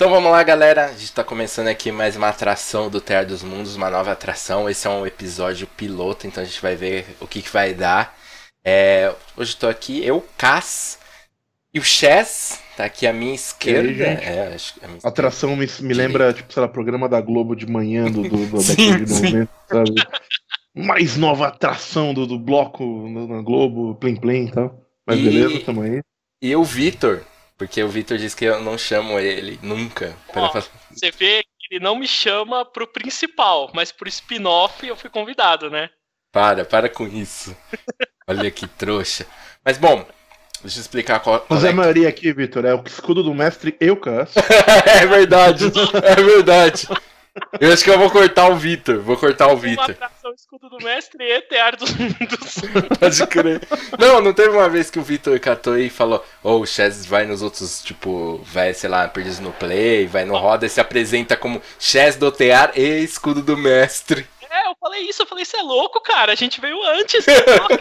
Então vamos lá, galera. A gente está começando aqui mais uma atração do Terra dos Mundos, uma nova atração. Esse é um episódio piloto, então a gente vai ver o que, que vai dar. É... hoje estou aqui, eu, Cass e o Chess. Tá aqui à minha esquerda. Aí, é, a é minha atração me, me lembra, tipo, sei lá, programa da Globo de manhã do, do, do sim, de momento, sabe? Mais nova atração do, do bloco na Globo, Plim Plim e tal. Mas e... beleza, tamo aí. E o Vitor, porque o Victor diz que eu não chamo ele nunca. Ó, Você vê que ele não me chama pro principal, mas pro spin-off eu fui convidado, né? Para, para com isso. Olha que trouxa. Mas bom, deixa eu explicar qual. Mas é a é maioria aqui, Victor, é o escudo do mestre Eucas. é verdade, é verdade. Eu acho que eu vou cortar o Vitor. Vou cortar o Vitor. Atração escudo do mestre e etear dos mundos. Pode crer. Não, não teve uma vez que o Vitor catou e falou: Ô, oh, o Chess vai nos outros, tipo, vai, sei lá, perdido no play, vai no roda e se apresenta como Chess do tear e escudo do mestre. É, eu falei isso, eu falei, você é louco, cara, a gente veio antes.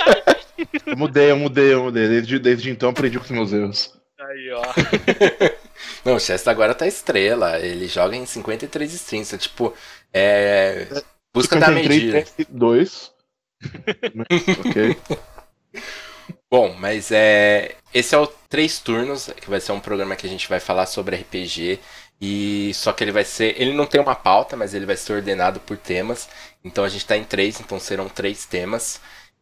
eu mudei, eu mudei, eu mudei. Desde, desde então aprendi com os meus erros. Aí, ó. Não, o Chester agora tá estrela. Ele joga em 53 strings. Então, tipo, é. Busca da medida. dois. Né? ok. Bom, mas é. Esse é o Três Turnos, que vai ser um programa que a gente vai falar sobre RPG. E só que ele vai ser. Ele não tem uma pauta, mas ele vai ser ordenado por temas. Então a gente tá em três, então serão três temas.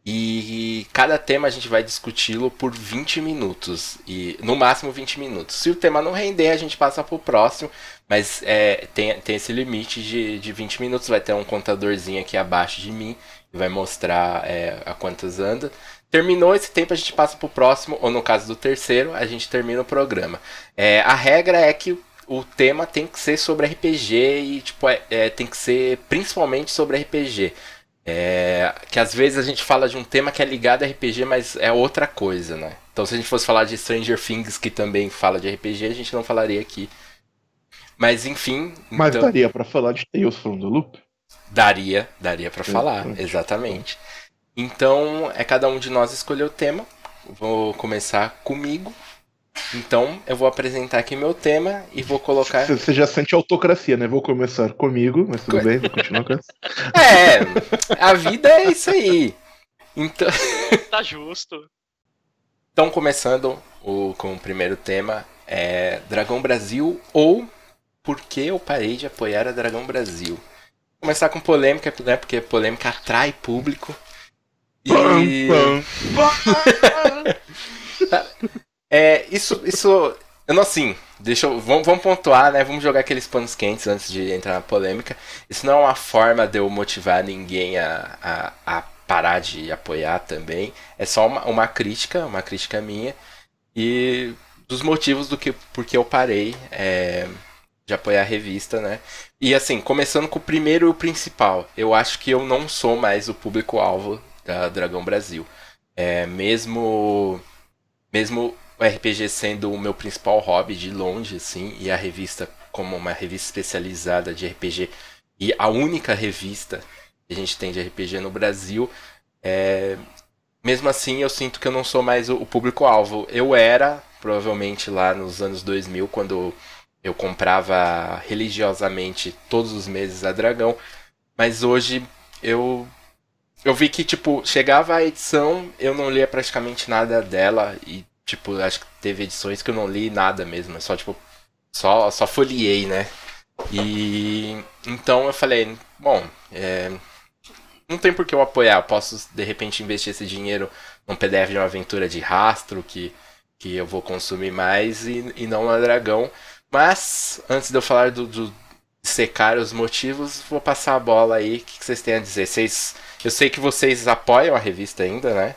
E cada tema a gente vai discuti-lo por 20 minutos. e No máximo 20 minutos. Se o tema não render, a gente passa para o próximo. Mas é, tem, tem esse limite de, de 20 minutos. Vai ter um contadorzinho aqui abaixo de mim. Que vai mostrar é, a quantas anda. Terminou esse tempo, a gente passa para o próximo. Ou no caso do terceiro, a gente termina o programa. É, a regra é que o tema tem que ser sobre RPG. E tipo, é, é, tem que ser principalmente sobre RPG é, que às vezes a gente fala de um tema que é ligado a RPG, mas é outra coisa, né? Então se a gente fosse falar de Stranger Things, que também fala de RPG, a gente não falaria aqui. Mas enfim. Mas então... daria para falar de Tales from the Loop? Daria, daria para falar, exatamente. Então é cada um de nós escolher o tema. Vou começar comigo. Então, eu vou apresentar aqui meu tema e vou colocar. Você já sente autocracia, né? Vou começar comigo, mas tudo bem, vou continuar com isso. É, a vida é isso aí. Então. Tá justo. Então, começando o, com o primeiro tema: é Dragão Brasil ou Por que eu parei de apoiar a Dragão Brasil? Vou começar com polêmica, né? Porque polêmica atrai público. E. É, isso, isso, eu não assim, deixa eu, vamos, vamos pontuar, né? Vamos jogar aqueles panos quentes antes de entrar na polêmica. Isso não é uma forma de eu motivar ninguém a, a, a parar de apoiar também. É só uma, uma crítica, uma crítica minha. E dos motivos do que porque eu parei é, de apoiar a revista, né? E assim, começando com o primeiro e o principal, eu acho que eu não sou mais o público-alvo da Dragão Brasil. É, mesmo mesmo o RPG sendo o meu principal hobby de longe, assim, e a revista como uma revista especializada de RPG e a única revista que a gente tem de RPG no Brasil, é... mesmo assim eu sinto que eu não sou mais o público-alvo. Eu era, provavelmente lá nos anos 2000, quando eu comprava religiosamente todos os meses a Dragão, mas hoje eu eu vi que tipo chegava a edição, eu não lia praticamente nada dela e Tipo, acho que teve edições que eu não li nada mesmo. É só, tipo, só, só folhei, né? E então eu falei, bom, é, não tem por que eu apoiar. Eu posso, de repente, investir esse dinheiro num PDF de uma aventura de rastro que, que eu vou consumir mais e, e não no dragão. Mas, antes de eu falar do, do secar os motivos, vou passar a bola aí. O que, que vocês têm a dizer? Vocês, eu sei que vocês apoiam a revista ainda, né?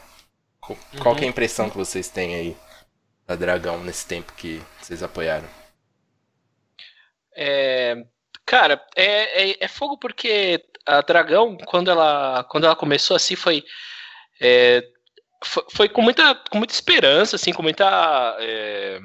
Qual é a uhum. impressão que vocês têm aí da Dragão nesse tempo que vocês apoiaram? É, cara, é, é, é fogo porque a Dragão, quando ela, quando ela começou assim, foi, é, foi, foi, com, muita, com muita esperança, assim, com muita. É,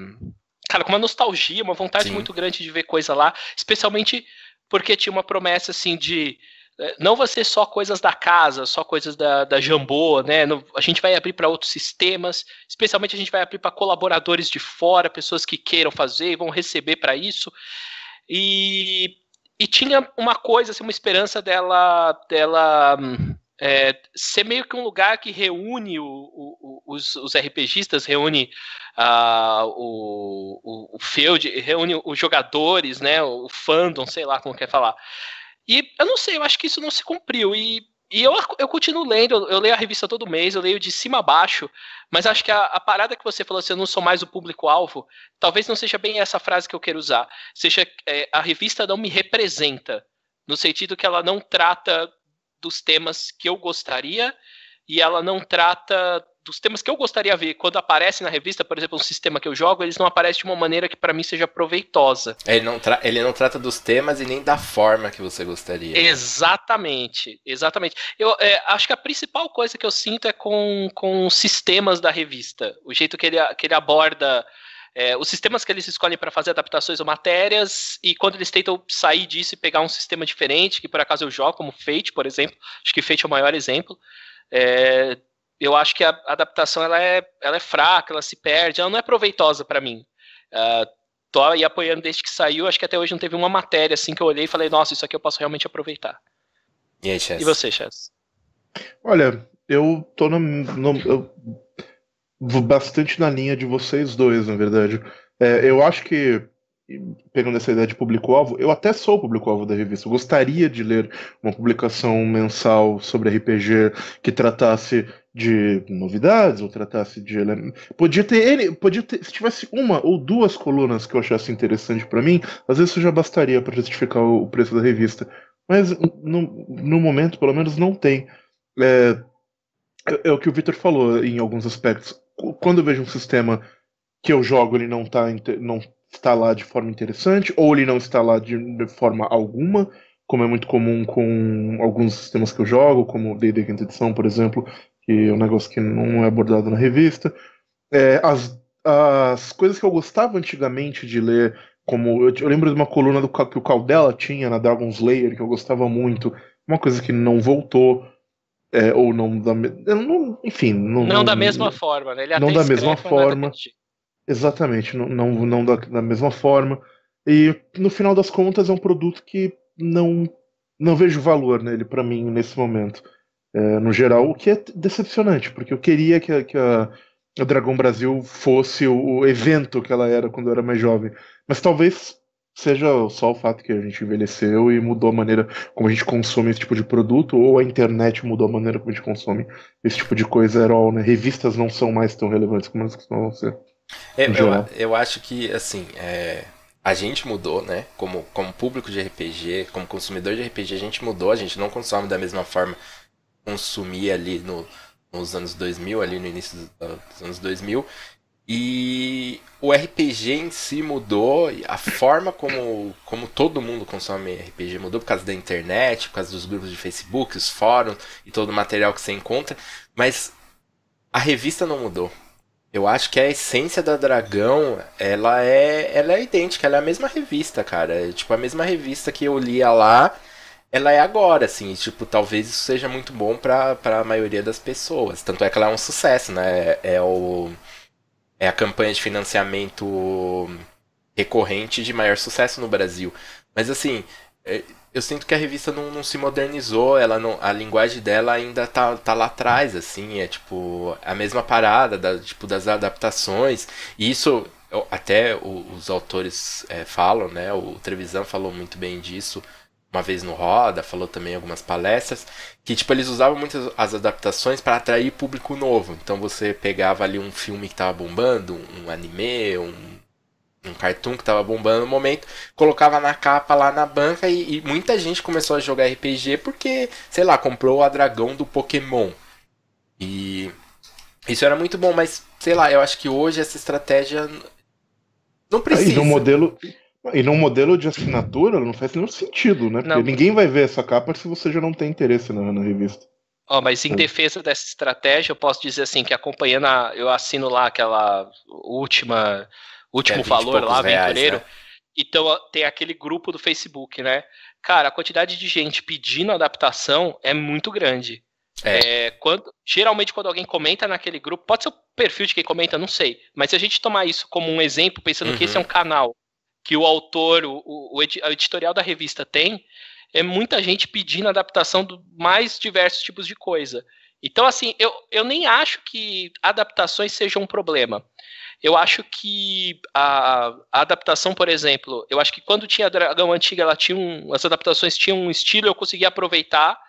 cara, com uma nostalgia, uma vontade Sim. muito grande de ver coisa lá, especialmente porque tinha uma promessa assim de é, não vai ser só coisas da casa, só coisas da, da Jambô, né? a gente vai abrir para outros sistemas, especialmente a gente vai abrir para colaboradores de fora, pessoas que queiram fazer e vão receber para isso. E, e tinha uma coisa, assim, uma esperança dela, dela hum, é, ser meio que um lugar que reúne o, o, os, os RPGistas, reúne ah, o, o, o field, reúne os jogadores, né, o fandom, sei lá como quer é falar. E eu não sei, eu acho que isso não se cumpriu. E, e eu, eu continuo lendo, eu, eu leio a revista todo mês, eu leio de cima a baixo, mas acho que a, a parada que você falou assim, eu não sou mais o público-alvo, talvez não seja bem essa frase que eu quero usar. Seja é, a revista não me representa, no sentido que ela não trata dos temas que eu gostaria e ela não trata dos temas que eu gostaria de ver, quando aparece na revista, por exemplo, um sistema que eu jogo, eles não aparecem de uma maneira que para mim seja proveitosa. Ele não, ele não trata dos temas e nem da forma que você gostaria. Né? Exatamente, exatamente. Eu é, acho que a principal coisa que eu sinto é com, com sistemas da revista, o jeito que ele, que ele aborda. É, os sistemas que eles escolhem para fazer adaptações ou matérias, e quando eles tentam sair disso e pegar um sistema diferente, que por acaso eu jogo, como Fate, por exemplo, acho que Fate é o maior exemplo, é, eu acho que a adaptação ela é, ela é fraca, ela se perde, ela não é proveitosa para mim. Uh, tô aí apoiando desde que saiu, acho que até hoje não teve uma matéria assim que eu olhei e falei, nossa, isso aqui eu posso realmente aproveitar. E, aí, Chess? e você, Chess? Olha, eu tô no, no eu, bastante na linha de vocês dois, na verdade. É, eu acho que pegando essa ideia de público-alvo, eu até sou público-alvo da revista. Eu gostaria de ler uma publicação mensal sobre RPG que tratasse de novidades ou tratasse de podia ter podia ter se tivesse uma ou duas colunas que eu achasse interessante para mim, às vezes isso já bastaria para justificar o preço da revista. Mas no, no momento, pelo menos, não tem. É, é, é o que o Victor falou em alguns aspectos. Quando eu vejo um sistema que eu jogo ele não tá não está lá de forma interessante, ou ele não está lá de, forma alguma, como é muito comum com alguns sistemas que eu jogo, como D&D Quinta Edição, por exemplo, que é um negócio que não é abordado na revista. É, as, as coisas que eu gostava antigamente de ler, como eu, eu lembro de uma coluna do, que o Caldela tinha na Dragon's Lair, que eu gostava muito, uma coisa que não voltou, é, ou não da não, enfim não, não, não da mesma forma né? ele não da mesma forma Exatamente, não, não, não da, da, mesma forma. E no final das contas é um produto que não, não vejo valor nele para mim nesse momento. É, no geral, o que é decepcionante, porque eu queria que a, que a, a Dragon Brasil fosse o, o evento que ela era quando eu era mais jovem. Mas talvez seja só o fato que a gente envelheceu e mudou a maneira como a gente consome esse tipo de produto, ou a internet mudou a maneira como a gente consome esse tipo de coisa. Era all, né? Revistas não são mais tão relevantes como elas costumam ser. É, eu, eu, acho que, assim, é, a gente mudou, né? Como, como público de RPG, como consumidor de RPG, a gente mudou, a gente não consome da mesma forma consumia ali no, nos anos 2000, ali no início dos anos 2000. E o RPG em si mudou, a forma como, como todo mundo consome RPG mudou por causa da internet, por causa dos grupos de Facebook, os fóruns e todo o material que você encontra, mas a revista não mudou. Eu acho que a essência da Dragão, ela é, ela é idêntica, ela é a mesma revista, cara. É, tipo, a mesma revista que eu lia lá, ela é agora, assim. E, tipo, talvez isso seja muito bom pra, pra maioria das pessoas. Tanto é que ela é um sucesso, né? É, é o, é a campanha de financiamento recorrente de maior sucesso no Brasil. Mas, assim, é, eu sinto que a revista não, não se modernizou, ela não, a linguagem dela ainda tá, tá lá atrás, assim, é tipo a mesma parada da, tipo, das adaptações. E isso até o, os autores é, falam, né? O Trevisan falou muito bem disso uma vez no Roda, falou também algumas palestras, que tipo eles usavam muito as adaptações para atrair público novo. Então você pegava ali um filme que tava bombando, um anime, um um cartoon que tava bombando no momento, colocava na capa lá na banca e, e, muita gente começou a jogar RPG porque, sei lá, comprou a dragão do Pokémon. E isso era muito bom, mas sei lá, eu acho que hoje essa estratégia não precisa. Ah, e no modelo e num modelo de assinatura não faz nenhum sentido, né? Porque não. ninguém vai ver essa capa se você já não tem interesse na, na revista. Oh, mas em é. defesa dessa estratégia, eu posso dizer assim, que acompanhando a, eu assino lá aquela última último é valor lá, aventureiro. né? Então tem aquele grupo do Facebook, né? Cara, a quantidade de gente pedindo adaptação é muito grande. É. é. quando, geralmente, quando alguém comenta naquele grupo, pode ser o perfil de quem comenta, não sei. Mas se a gente tomar isso como um exemplo, pensando uhum. que esse é uhum. um canal que o autor, o, o, o editorial da revista tem, é muita gente pedindo adaptação do mais diversos tipos de coisa. Então, assim, eu, eu nem acho que adaptações sejam um problema. Eu acho que a, a, adaptação, por exemplo, eu acho que quando tinha a Dragão Antiga, ela tinha um, as adaptações tinham um estilo, eu conseguia aproveitar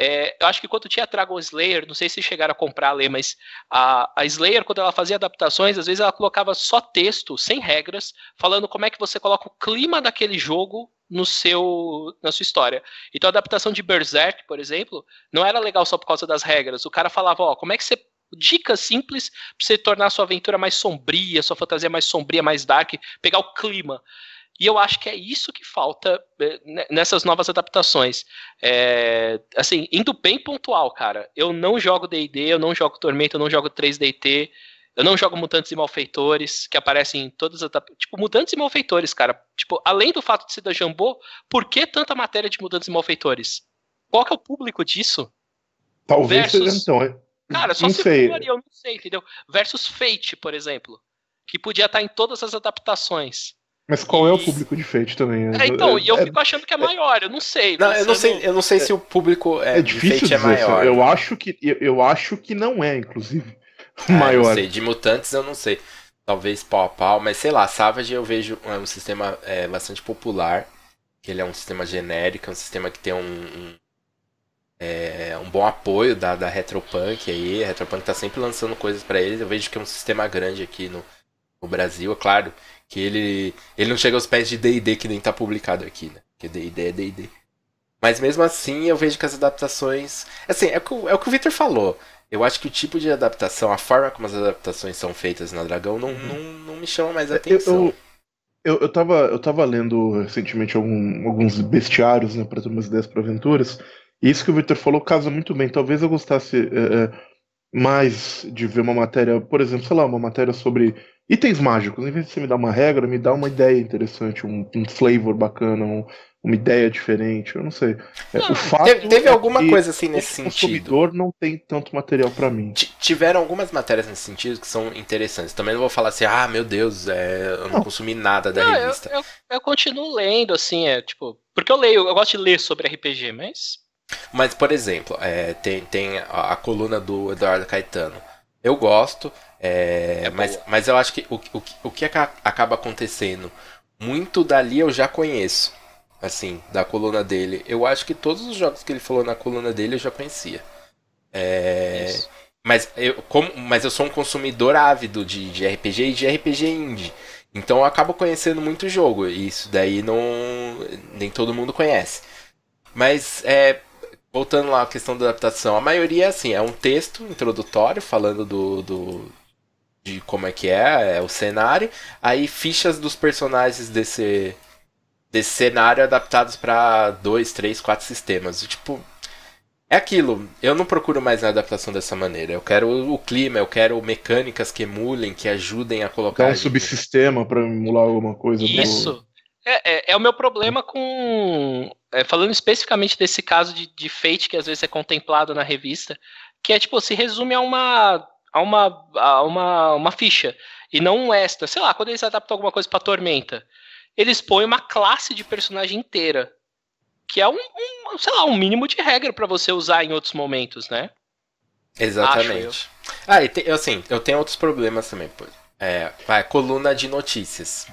é, eu acho que quando tinha Dragon Slayer, não sei se chegaram a comprar, ler, mas a, a Slayer, quando ela fazia adaptações, às vezes ela colocava só texto, sem regras, falando como é que você coloca o clima daquele jogo no seu na sua história. Então a adaptação de Berserk, por exemplo, não era legal só por causa das regras. O cara falava, ó, como é que você dicas simples para você tornar a sua aventura mais sombria, sua fantasia mais sombria, mais dark, pegar o clima. E eu acho que é isso que falta eh, nessas novas adaptações. É, assim, indo bem pontual, cara. Eu não jogo DD, eu não jogo Tormenta, eu não jogo 3DT. Eu não jogo Mutantes e Malfeitores, que aparecem em todas as. Tipo, Mutantes e Malfeitores, cara. Tipo, além do fato de ser da Jambô, por que tanta matéria de Mutantes e Malfeitores? Qual que é o público disso? Talvez Versus... seja, então. É, cara, só não se sei. for, eu não sei, entendeu? Versus Fate, por exemplo. Que podia estar em todas as adaptações. Mas qual é o público de Fate também? Né? É, então, é, e eu é- fico achando que é, é maior, eu não sei. Não, eu não sei, eu não sei se o público é, difícil de Fate é maior. Eu acho que eu, eu, acho que não é, inclusive, ah, maior. Não sei, de mutantes eu não sei. Talvez pau a pau, mas sei lá, Savage eu vejo é um sistema bastante popular. Ele é um sistema genérico, é um sistema que tem um, um é, um bom apoio da, da Retropunk aí. A Retropunk tá sempre lançando coisas para eles. Eu vejo que é um sistema grande aqui no, no Brasil, é claro. Que ele, ele não chega aos pés de D&D que nem tá publicado aqui, né? Que D&D é D&D. Mas mesmo assim, eu vejo que as adaptações... Assim, é o que, é o, que o Victor falou. Eu acho que o tipo de adaptação, a forma como as adaptações são feitas na Dragão não, uhum. não, não me chama mais é, atenção. Eu, eu, eu, tava, eu tava lendo recentemente algum, alguns bestiários, né? Pra ter umas ideias pra aventuras. E isso que o Victor falou casa muito bem. Talvez eu gostasse é, mais de ver uma matéria, por exemplo, sei lá, uma matéria sobre itens mágicos. Em vez de você me dar uma regra, me dá uma ideia interessante, um, um flavor bacana, um, uma ideia diferente. Eu não sei. É, não, o hum, fato teve, teve é alguma coisa assim nesse sentido sentido. consumidor não tem tanto material para mim. T tiveram algumas matérias nesse sentido que são interessantes. Também não vou falar assim, ah, meu Deus, é, eu não, não, consumi nada da não, revista. Eu, eu, eu, continuo lendo, assim, é tipo. Porque eu leio, eu gosto de ler sobre RPG, mas. Mas, por exemplo, é, tem, tem a, a coluna do Eduardo Caetano. Eu gosto, é, é mas, mas eu acho que o, o, o que acaba acontecendo, muito dali eu já conheço, assim, da coluna dele. Eu acho que todos os jogos que ele falou na coluna dele eu já conhecia. É, mas, eu, como, mas eu sou um consumidor ávido de, de RPG e de RPG indie. Então eu acabo conhecendo muito jogo. E isso daí não. Nem todo mundo conhece. Mas é, voltando lá à questão da adaptação, a maioria é assim, é um texto introdutório falando do, do de como é que é, é o cenário, aí fichas dos personagens desse desse cenário adaptados para dois, três, quatro sistemas. Tipo, é aquilo. Eu não procuro mais na adaptação dessa maneira. Eu quero o clima, eu quero mecânicas que emulem, que ajudem a colocar. Dá então, um subsistema para emular alguma coisa. Isso. Do... É, é, é, o meu problema com. É, falando especificamente desse caso de, de fate que às vezes é contemplado na revista, que é tipo, se resume a uma. a uma. A uma, uma ficha. E não um extra. Sei lá, quando eles adaptam alguma coisa para Tormenta, eles põem uma classe de personagem inteira. Que é um, um sei lá, um mínimo de regra para você usar em outros momentos, né? Exatamente. Ah, e te, assim, eu tenho outros problemas também, pô. É, vai, coluna de notícias.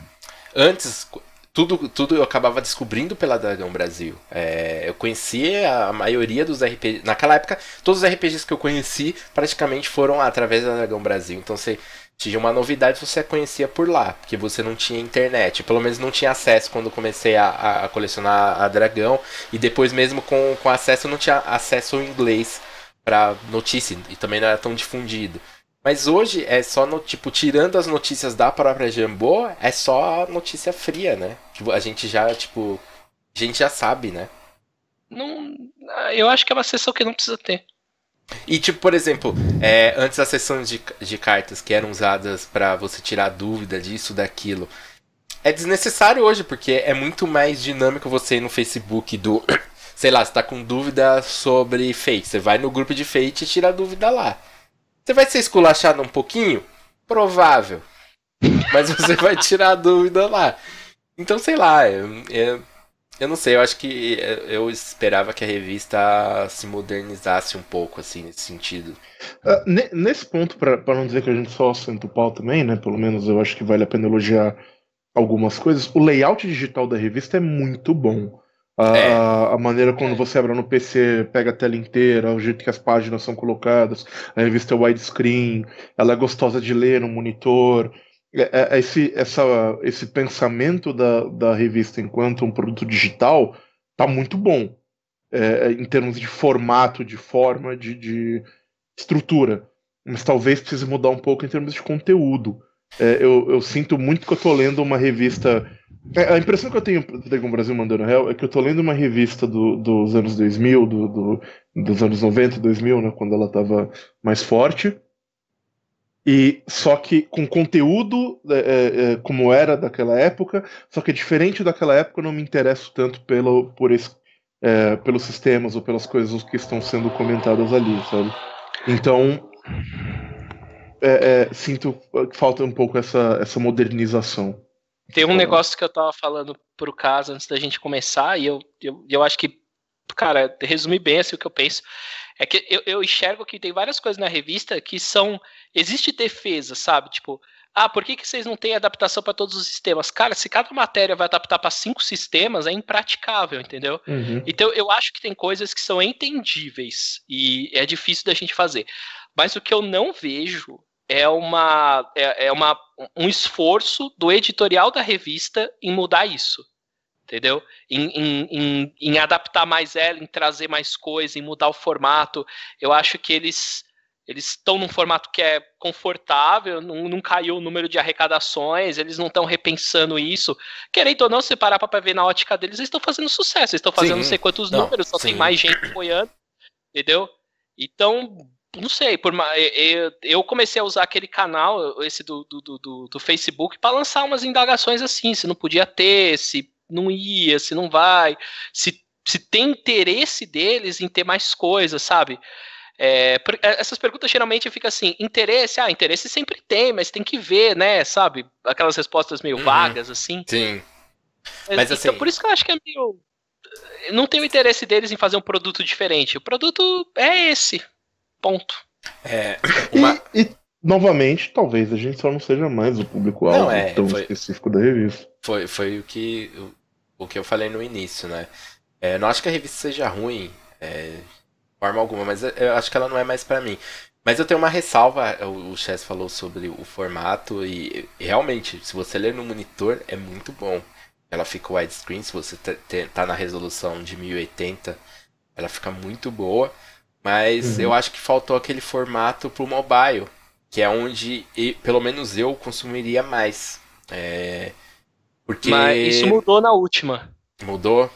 Antes, tudo, tudo eu acabava descobrindo pela Dragão Brasil. É, eu conhecia a maioria dos RPGs. Naquela época, todos os RPGs que eu conheci praticamente foram através da Dragão Brasil. Então você tinha uma novidade, você a conhecia por lá, porque você não tinha internet. Pelo menos não tinha acesso quando comecei a, a colecionar a Dragão. E depois, mesmo com, com acesso, eu não tinha acesso ao inglês para notícia e também não era tão difundido. Mas hoje é só no tipo tirando as notícias da própria Jambô, é só notícia fria, né? Tipo, a gente já tipo, a gente já sabe, né? Não, ah, eu acho que é uma sessão que não precisa ter. E tipo, por exemplo, é, antes as sessões de, de cartas que eram usadas para você tirar dúvida disso, daquilo, é desnecessário hoje, porque é muito mais dinâmico você ir no Facebook do. Sei lá, você tá com dúvida sobre Fate. Você vai no grupo de Fate e tira a dúvida lá. Você vai ser esculachado um pouquinho? Provável. Mas você vai tirar a dúvida lá. Então, sei lá, eu, é, eu, é, eu não sei, eu acho que é, eu esperava que a revista se modernizasse um pouco, assim, nesse sentido. Uh, nesse ponto, para não dizer que a gente só senta o pau também, né? Pelo menos eu acho que vale a pena elogiar algumas coisas. O layout digital da revista é muito bom. A, é. a maneira quando você abre no PC, pega a tela inteira, o jeito que as páginas são colocadas, a revista é widescreen, ela é gostosa de ler no monitor. É, é, é esse, essa, esse pensamento da, da revista enquanto um produto digital tá muito bom é, em termos de formato, de forma, de, de estrutura. Mas talvez precise mudar um pouco em termos de conteúdo. É, eu, eu, sinto muito que eu estou lendo uma revista é, a impressão que eu tenho com o Brasil Mandando Real é que eu tô lendo uma revista do, dos anos 2000, do, do, dos anos 90, 2000, né, quando ela tava mais forte, e só que com conteúdo é, é, é, como era daquela época, só que diferente daquela época eu não me interesso tanto pelo, por esse, é, pelos sistemas ou pelas coisas que estão sendo comentadas ali, sabe? Então, é, sinto que falta um pouco essa, essa modernização. Tem um negócio que eu tava falando pro caso antes da gente começar, e eu, eu, eu acho que, cara, resumir bem assim o que eu penso. É que eu, eu enxergo que tem várias coisas na revista que são. Existe defesa, sabe? Tipo, ah, por que, que vocês não têm adaptação para todos os sistemas? Cara, se cada matéria vai adaptar para cinco sistemas, é impraticável, entendeu? Uhum. Então, eu acho que tem coisas que são entendíveis e é difícil da gente fazer. Mas o que eu não vejo é, uma, é, é uma, um esforço do editorial da revista em mudar isso. Entendeu? Em, em, em, em adaptar mais ela, em trazer mais coisa, em mudar o formato. Eu acho que eles eles estão num formato que é confortável, não, não, caiu o número de arrecadações, eles não estão repensando isso. Querendo ou não, se parar para ver na ótica deles, eles estão fazendo sucesso, eles estão fazendo sim, não sei quantos não, números, só sim. tem mais gente apoiando, entendeu? Então, não sei, por eu comecei a usar aquele canal, esse do, do, do, do Facebook, para lançar umas indagações assim, se não podia ter, se não ia, se não vai, se, se tem interesse deles em ter mais coisas, sabe? É, é essas perguntas geralmente fica assim, interesse, ah, interesse sempre tem, mas tem que ver, né, sabe? Aquelas respostas meio uhum, vagas, assim. Sim. Mas, então, assim... por isso que eu acho que é meio... Não tem o interesse deles em fazer um produto diferente. O produto é esse, Ponto. É, uma... e, e, novamente, talvez a gente só não seja mais o público-alvo é, tão foi, específico da revista. Foi, foi o, que, o, o que eu falei no início, né? É, não acho que a revista seja ruim, é, de forma alguma, mas é, eu acho que ela não é mais para mim. Mas eu tenho uma ressalva, o Chess falou sobre o formato, e realmente, se você ler no monitor, é muito bom. Ela fica widescreen, se você tá na resolução de 1080, ela fica muito boa. Mas uhum. eu acho que faltou aquele formato pro mobile, que é onde, pelo menos eu, consumiria mais. É... Porque... Mas isso mudou na última. Mudou?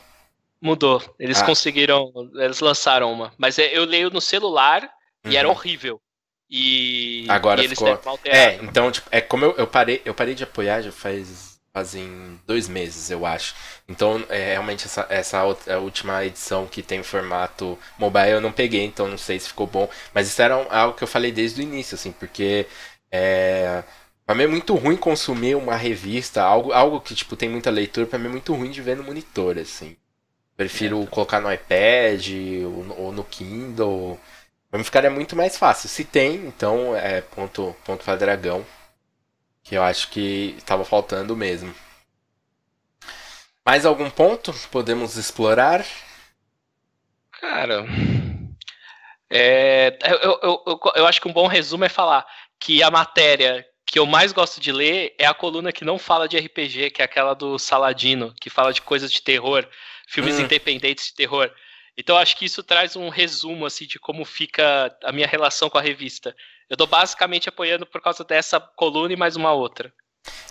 Mudou. Eles ah. conseguiram. Eles lançaram uma. Mas é, eu leio no celular e era uhum. horrível. E. Agora e ficou. É, então, tipo, é como eu, eu parei, eu parei de apoiar já faz fazem dois meses, eu acho. Então, é, realmente, essa, essa última edição que tem o formato mobile eu não peguei, então não sei se ficou bom. Mas isso era algo que eu falei desde o início, assim, porque. É, pra mim é muito ruim consumir uma revista, algo, algo que, tipo, tem muita leitura, pra mim é muito ruim de ver no monitor, assim. Prefiro é. Então. colocar no iPad ou, ou no Kindle. Pra mim ficaria muito mais fácil. Se tem, então é ponto, ponto pra dragão que eu acho que estava faltando mesmo. Mais algum ponto podemos explorar? Cara, é, eu, eu, eu, eu acho que um bom resumo é falar que a matéria que eu mais gosto de ler é a coluna que não fala de RPG, que é aquela do Saladino, que fala de coisas de terror, filmes hum. independentes de terror. Então acho que isso traz um resumo assim de como fica a minha relação com a revista. Eu tô basicamente apoiando por causa dessa coluna e mais uma outra.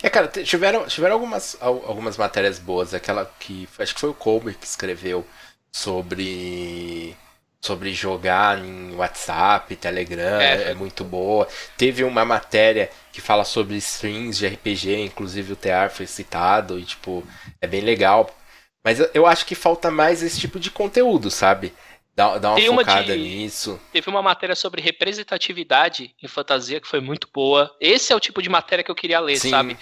É, cara, tiveram, tiveram algumas, algumas matérias boas. Aquela que. Acho que foi o Colbert que escreveu sobre. Sobre jogar em WhatsApp, Telegram, é. é muito boa. Teve uma matéria que fala sobre strings de RPG, inclusive o TR foi citado, e tipo, é bem legal. Mas eu acho que falta mais esse tipo de conteúdo, sabe? Dá, dá uma Tem focada uma de, nisso. Teve uma matéria sobre representatividade em fantasia que foi muito boa. Esse é o tipo de matéria que eu queria ler, Sim. sabe?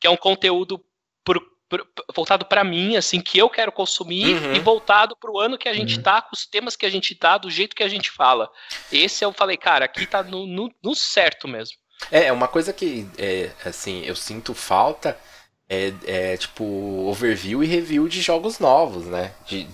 Que é um conteúdo voltado para mim, assim, que eu quero consumir uhum. e voltado para o ano que a gente uhum. tá, com os temas que a gente tá, do jeito que a gente fala. Esse eu falei, cara, aqui tá no, no, no certo mesmo. É, é uma coisa que, é, assim, eu sinto falta é, é, tipo, overview e review de jogos novos, né? De,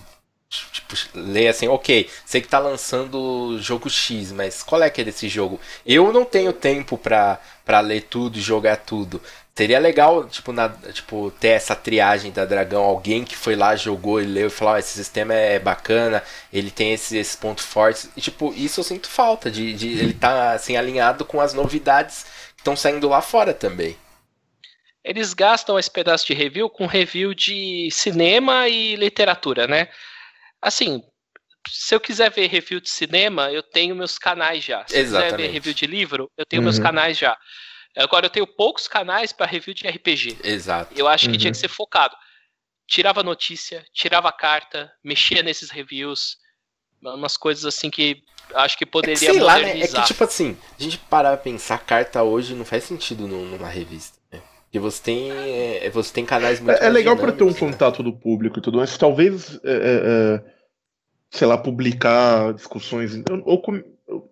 tipo, ler assim, ok, sei que tá lançando jogo X, mas qual é que é desse jogo? Eu não tenho tempo pra, pra ler tudo e jogar tudo. Seria legal, tipo, na, tipo, ter essa triagem da Dragão, alguém que foi lá, jogou e leu e falou, oh, esse sistema é bacana, ele tem esses, esses pontos fortes. E, tipo, isso eu sinto falta, de, de ele tá, assim, alinhado com as novidades que estão saindo lá fora também. Eles gastam esse pedaço de review com review de cinema e literatura, né? assim, se eu quiser ver review de cinema, eu tenho meus canais já. Se Exatamente. eu quiser ver review de livro, eu tenho uhum. meus canais já. Agora eu tenho poucos canais para review de RPG. Exato. Eu acho que uhum. tinha que ser focado. Tirava notícia, tirava carta, mexia nesses reviews, umas coisas assim que acho que poderia é que, sei modernizar. Lá, né? É que tipo assim, a gente parar pra pensar carta hoje não faz sentido numa revista. que né? Porque você tem, é, é você tem canais é, muito É, é legal para ter um né? contato do público e tudo mais. Talvez é, é sei lá, publicar discussões. Ou,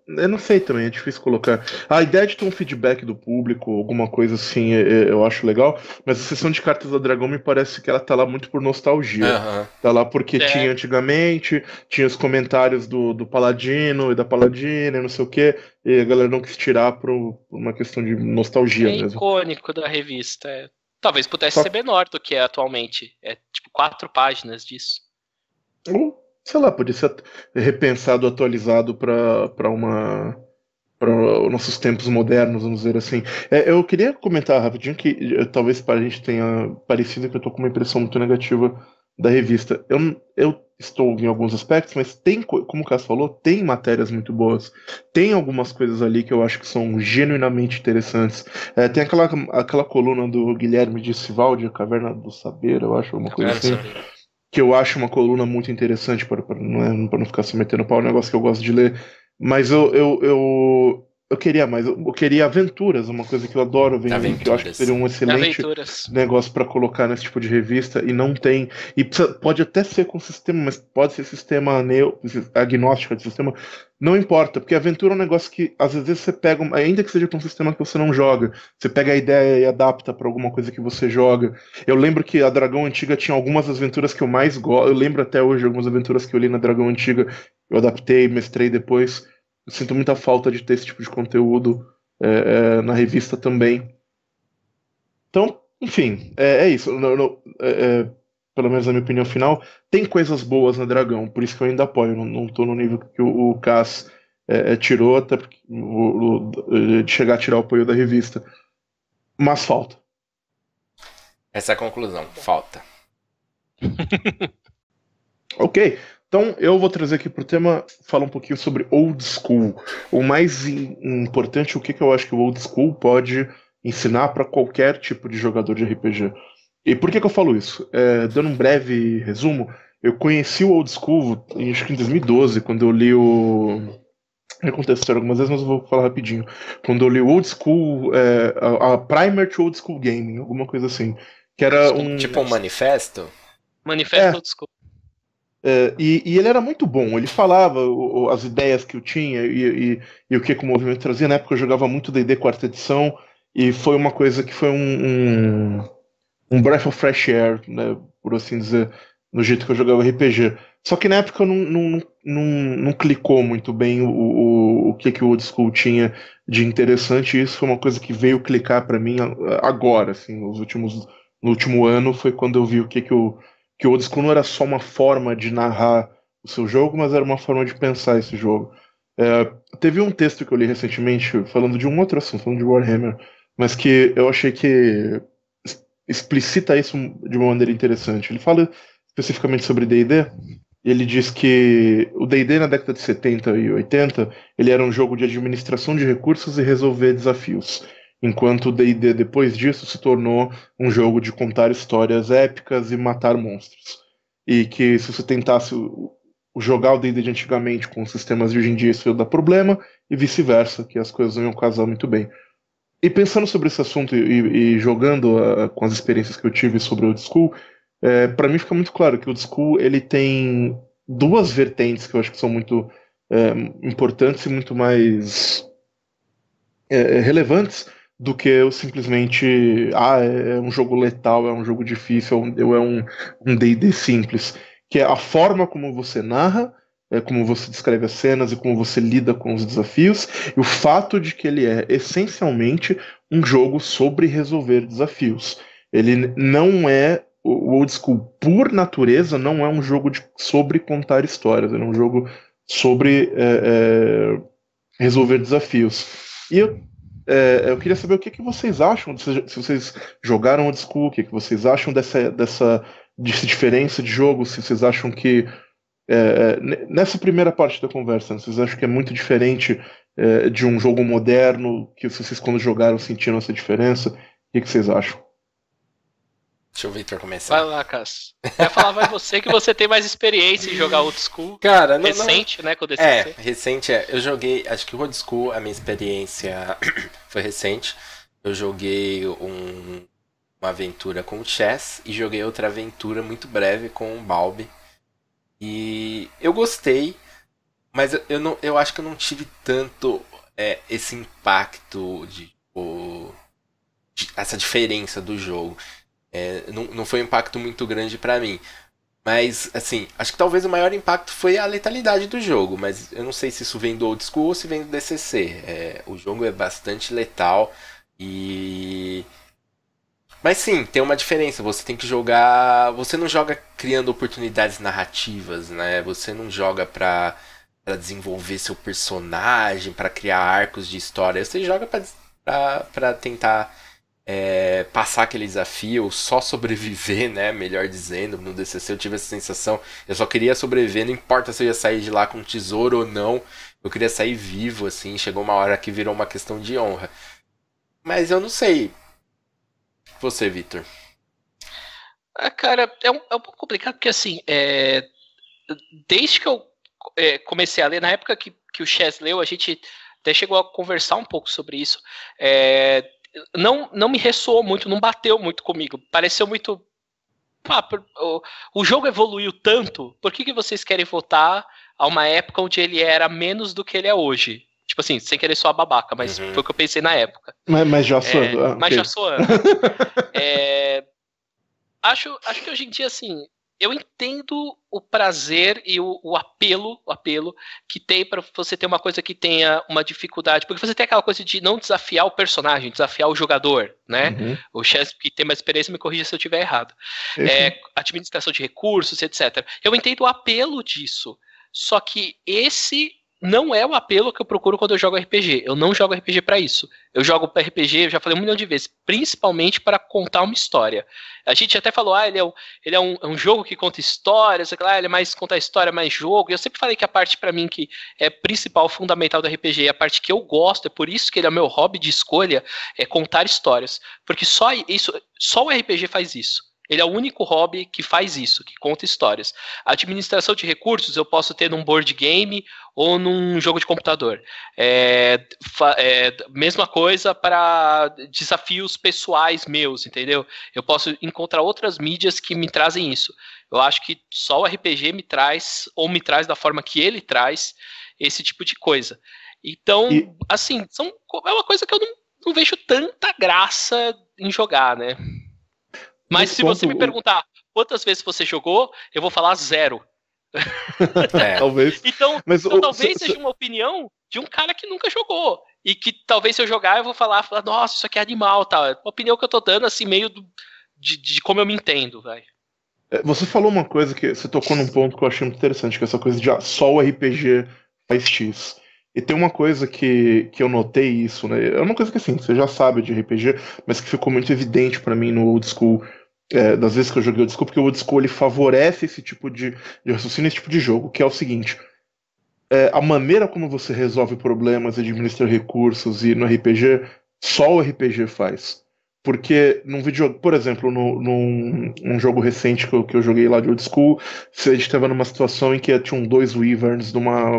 eu não sei também, é difícil colocar. A ideia de ter um feedback do público, alguma coisa assim, é, é, eu acho legal. Mas a sessão de cartas da Dragão me parece que ela tá lá muito por nostalgia. Uhum. Tá lá porque é. tinha antigamente, tinha os comentários do, do Paladino e da Paladina, não sei o quê. E a galera não quis tirar por uma questão de nostalgia é mesmo. icônico da revista. É. Talvez pudesse Só... ser menor do que é atualmente. É tipo quatro páginas disso. Uh, sei lá, podia ser repensado, atualizado para uma para nossos tempos modernos, vamos dizer assim. É, eu queria comentar rapidinho que eh, talvez para a gente tenha parecido que eu estou com uma impressão muito negativa da revista. Eu, eu estou em alguns aspectos, mas tem, como o Cássio falou, tem matérias muito boas. Tem algumas coisas ali que eu acho que são genuinamente interessantes. É, tem aquela, aquela coluna do Guilherme de Sivaldi, a Caverna do Saber, eu acho, alguma coisa assim. Saber que eu acho uma coluna muito interessante, para, para, não, é, para não ficar se metendo pau, é um negócio que eu gosto de ler. Mas eu, eu, eu, eu queria mais, eu queria aventuras, uma coisa que eu adoro ver, aventuras. que eu acho que seria um excelente aventuras. negócio para colocar nesse tipo de revista e não tem. E pode até ser com sistema, mas pode ser sistema neo, agnóstico de sistema, não importa, porque aventura é um negócio que às vezes você pega, ainda que seja com um sistema que você não joga, você pega a ideia e adapta para alguma coisa que você joga. Eu lembro que a Dragão Antiga tinha algumas aventuras que eu mais gosto, eu lembro até hoje algumas aventuras que eu li na Dragão Antiga, eu adaptei, mestrei depois eu sinto muita falta de ter esse tipo de conteúdo é, é, na revista também. Então, enfim, é, é isso. No, no, é, é, pelo menos na minha opinião final, tem coisas boas na Dragão, por isso que eu ainda apoio. Não, não tô no nível que o, o Cass é, tirou, até porque, o, o, de chegar a tirar o apoio da revista. Mas falta. Essa é a conclusão, falta. ok. Então eu vou trazer aqui para o tema falar um pouquinho sobre old school. O mais importante, o que, que eu acho que o old school pode ensinar para qualquer tipo de jogador de RPG. E por que, que eu falo isso? É, dando um breve resumo, eu conheci o old school acho que em 2012, quando eu li o. aconteceu algumas vezes, mas eu vou falar rapidinho. Quando eu li o Old School, é, a, a, Primer to Old School Gaming, alguma coisa assim. Que era tipo um. Tipo um manifesto? Manifesto é. Old School. Uh, e, e, ele era muito bom, ele falava o, as ideias que eu tinha e, e, e, o que, que o movimento trazia. Na época eu jogava muito DD quarta edição e foi uma coisa que foi um, um, um breath of fresh air, né, por assim dizer, no jeito que eu jogava RPG. Só que na época não, não, não, não clicou muito bem o, o, o que, que o Old School tinha de interessante e isso foi uma coisa que veio clicar para mim agora, assim, nos últimos, no último ano foi quando eu vi o que, que o que o old school não era só uma forma de narrar o seu jogo, mas era uma forma de pensar esse jogo. É, teve um texto que eu li recentemente falando de um outro assunto, falando de Warhammer, mas que eu achei que explicita isso de uma maneira interessante. Ele fala especificamente sobre D&D, ele diz que o D&D na década de 70 e 80, ele era um jogo de administração de recursos e resolver desafios enquanto D&D depois disso se tornou um jogo de contar histórias épicas e matar monstros. E que se você tentasse jogar o D&D de antigamente com os sistemas de hoje em dia, isso ia dar problema, e vice-versa, que as coisas não iam casar muito bem. E pensando sobre esse assunto e, e jogando uh, com as experiências que eu tive sobre o Old School, é, para mim fica muito claro que o Old School ele tem duas vertentes que eu acho que são muito é, importantes e muito mais é, relevantes do que eu simplesmente, ah, é um jogo letal, é um jogo difícil, é eu é um D&D simples. Que é a forma como você narra, é como você descreve as cenas e como você lida com os desafios, e o fato de que ele é essencialmente um jogo sobre resolver desafios. Ele não é o old school por natureza não é um jogo de, sobre contar histórias, ele é um jogo sobre é, é, resolver desafios. E eu é, eu queria saber o que, que vocês acham, se, vocês jogaram o Disco, o que, que vocês acham dessa, dessa, dessa diferença de jogo, se vocês acham que. É, é nessa primeira parte da conversa, né, vocês acham que é muito diferente é, de um jogo moderno, que vocês quando jogaram sentiram essa diferença? O que, que vocês acham? Deixa o Victor começar. Vai lá, Cássio. Vai falar, vai você que você tem mais experiência em jogar old school. Cara, não, Recente, não... né? Com o DCC. É, recente é. Eu joguei, acho que o old school, a minha experiência foi recente. Eu joguei um, uma aventura com o Chess e joguei outra aventura muito breve com o Balbi. E eu gostei, mas eu, não, eu acho que eu não tive tanto é, esse impacto de, o, tipo, de essa diferença do jogo. É, não, não foi um impacto muito grande para mim. Mas, assim, acho que talvez o maior impacto foi a letalidade do jogo, mas eu não sei se isso vem do old school ou se vem do DCC. É, o jogo é bastante letal e. Mas sim, tem uma diferença. Você tem que jogar. Você não joga criando oportunidades narrativas, né? Você não joga pra, pra desenvolver seu personagem, para criar arcos de história. Você joga pra, pra, pra tentar é, passar aquele desafio, só sobreviver, né? Melhor dizendo, no DCC eu tive essa sensação. Eu só queria sobreviver, não importa se eu ia sair de lá com tesouro ou não. Eu queria sair vivo, assim. Chegou uma hora que virou uma questão de honra. Mas eu não sei. Você, Victor? Ah, cara, é um, é um pouco complicado, porque assim, é... desde que eu é, comecei a ler, na época que, que o Chess leu, a gente até chegou a conversar um pouco sobre isso. É, não, não me ressoou muito, não bateu muito comigo. Pareceu muito. Ah, o jogo evoluiu tanto, por que, que vocês querem voltar a uma época onde ele era menos do que ele é hoje? Tipo assim, sem querer a babaca, mas uhum. foi o que eu pensei na época. Mas, mas já soando. É, ah, mas okay. já soando. é, acho, acho que hoje em dia, assim, eu entendo o prazer e o, o apelo, o apelo que tem para você ter uma coisa que tenha uma dificuldade, porque você tem aquela coisa de não desafiar o personagem, desafiar o jogador, né? Uhum. O chefe que tem mais experiência me corrija se eu estiver errado. É, administração de recursos, etc. Eu entendo o apelo disso, só que esse não é o apelo que eu procuro quando eu jogo RPG. Eu não jogo RPG para isso. Eu jogo RPG, eu já falei um milhão de vezes, principalmente para contar uma história. A gente até falou, ah, ele é um, ele é um, é um jogo que conta histórias, ah, ele é mais contar história, mais jogo. E eu sempre falei que a parte para mim que é principal, fundamental do RPG, a parte que eu gosto, é por isso que ele é o meu hobby de escolha, é contar histórias. Porque só isso, só o RPG faz isso. Ele é o único hobby que faz isso, que conta histórias. A administração de recursos eu posso ter num board game ou num jogo de computador. É, é, mesma coisa para desafios pessoais meus, entendeu? Eu posso encontrar outras mídias que me trazem isso. Eu acho que só o RPG me traz, ou me traz da forma que ele traz, esse tipo de coisa. Então, e... assim, são, é uma coisa que eu não, não vejo tanta graça em jogar, né? Mas se você me perguntar quantas vezes você jogou, eu vou falar zero. é. talvez. Então, Mas, então o... talvez seja uma opinião de um cara que nunca jogou. E que talvez se eu jogar, eu vou falar, falar nossa, isso aqui é animal, tal. Tá? Opinião que eu tô dando, assim, meio do, de, de como eu me entendo, velho. É, você falou uma coisa que você tocou num ponto que eu achei muito interessante, que é essa coisa de ah, só o RPG faz X. E tem uma coisa que, que eu notei isso, né? É uma coisa que assim, você já sabe de RPG, mas que ficou muito evidente para mim no old school, é, das vezes que eu joguei o disco, porque o disco ele favorece esse tipo de, de raciocínio, esse tipo de jogo, que é o seguinte: é, a maneira como você resolve problemas, administra recursos e no RPG, só o RPG faz. Porque num vídeo, por exemplo, no, num, jogo recente que eu, que eu joguei lá de old school, a gente estava numa situação em que tinham dois Wyverns numa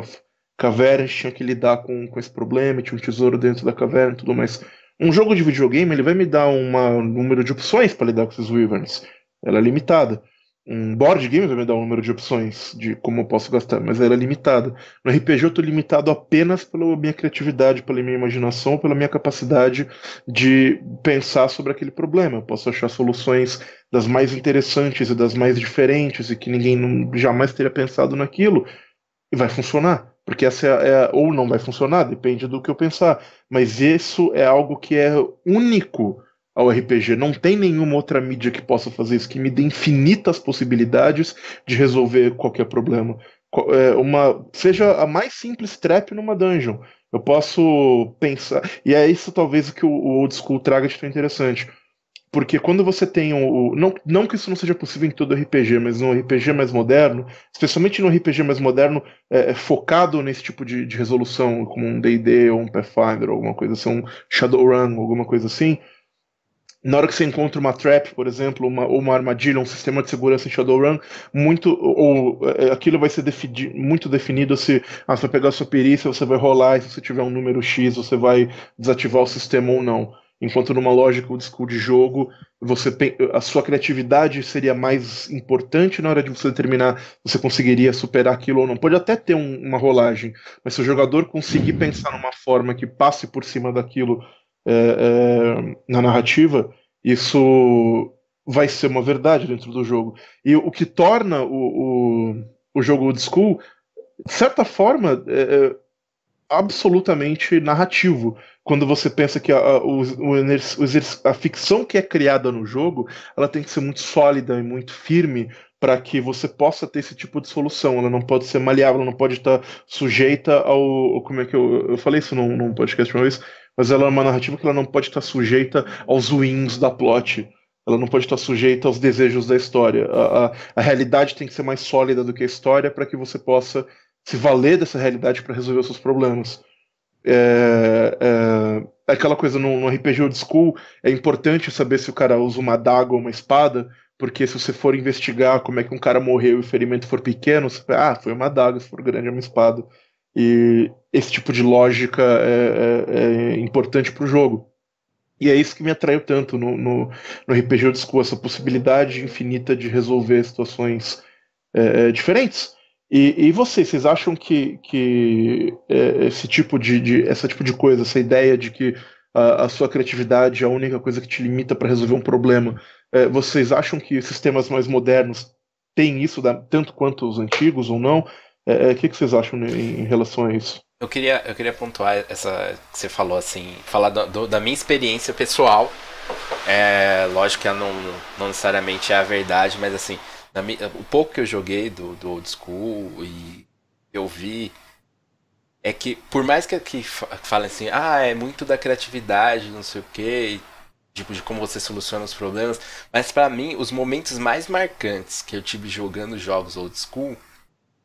caverna, a gente tinha que lidar com, com esse problema, tinha um tesouro dentro da caverna e tudo mais. Um jogo de videogame ele vai me dar uma, um número de opções para lidar com esses wyverns. Ela é limitada. Um board game vai me dar um número de opções de como eu posso gastar, mas ela é limitada. No RPG eu estou limitado apenas pela minha criatividade, pela minha imaginação, pela minha capacidade de pensar sobre aquele problema. Eu posso achar soluções das mais interessantes e das mais diferentes e que ninguém jamais teria pensado naquilo e vai funcionar. Porque essa é, é, ou não vai funcionar, depende do que eu pensar. Mas isso é algo que é único ao RPG. Não tem nenhuma outra mídia que possa fazer isso, que me dê infinitas possibilidades de resolver qualquer problema. É, uma, seja a mais simples trap numa dungeon. Eu posso pensar. E é isso, talvez, que o Old School traga de tão interessante. Porque quando você tem o. Não, não que isso não seja possível em todo RPG, mas no RPG mais moderno, especialmente no RPG mais moderno, é, é, focado nesse tipo de, de resolução, como um DD ou um Pathfinder, alguma coisa assim, um Shadowrun, alguma coisa assim. Na hora que você encontra uma trap, por exemplo, uma, ou uma armadilha, um sistema de segurança em Shadowrun, muito, ou é, aquilo vai ser defini muito definido se ah, você vai pegar a sua perícia, você vai rolar, e se você tiver um número X, você vai desativar o sistema ou não. Enquanto numa lógica old school de jogo, você tem, a sua criatividade seria mais importante na hora de você determinar você conseguiria superar aquilo ou não. Pode até ter um, uma rolagem, mas se o jogador conseguir uhum. pensar numa forma que passe por cima daquilo é, é, na narrativa, isso vai ser uma verdade dentro do jogo. E o que torna o, o, o jogo old school, de certa forma, é, é absolutamente narrativo quando você pensa que a, a, o, o, a ficção que é criada no jogo, ela tem que ser muito sólida e muito firme para que você possa ter esse tipo de solução. Ela não pode ser maleável, ela não pode estar sujeita ao. Como é que eu. Eu falei isso num, num podcast uma vez, mas ela é uma narrativa que ela não pode estar sujeita aos ruins da plot. Ela não pode estar sujeita aos desejos da história. A, a, a realidade tem que ser mais sólida do que a história para que você possa se valer dessa realidade para resolver os seus problemas. É, é, aquela coisa no, no RPG old school, é importante saber se o cara usa uma daga ou uma espada, porque se você for investigar como é que um cara morreu e o ferimento for pequeno, você fala, ah, foi uma daga se for grande é uma espada. E esse tipo de lógica é, é, é importante para o jogo. E é isso que me atraiu tanto no, no, no RPG Old School, essa possibilidade infinita de resolver situações é, é diferentes. E, e vocês, vocês acham que, que é, esse tipo de, de, essa tipo de coisa, essa ideia de que a, a sua criatividade é a única coisa que te limita para resolver um problema, é, vocês acham que sistemas mais modernos têm isso da, tanto quanto os antigos ou não? É, o é, que, que, vocês acham em, em relação a isso? Eu queria, eu queria pontuar essa que você falou assim, falar do, do, da minha experiência pessoal. É, lógico que ela não, não necessariamente é a verdade, mas assim, na, o pouco que eu joguei do, do Old School e eu vi, é que por mais que, que falem assim, ah, é muito da criatividade, não sei o quê, tipo, de como você soluciona os problemas, mas para mim, os momentos mais marcantes que eu tive jogando jogos Old School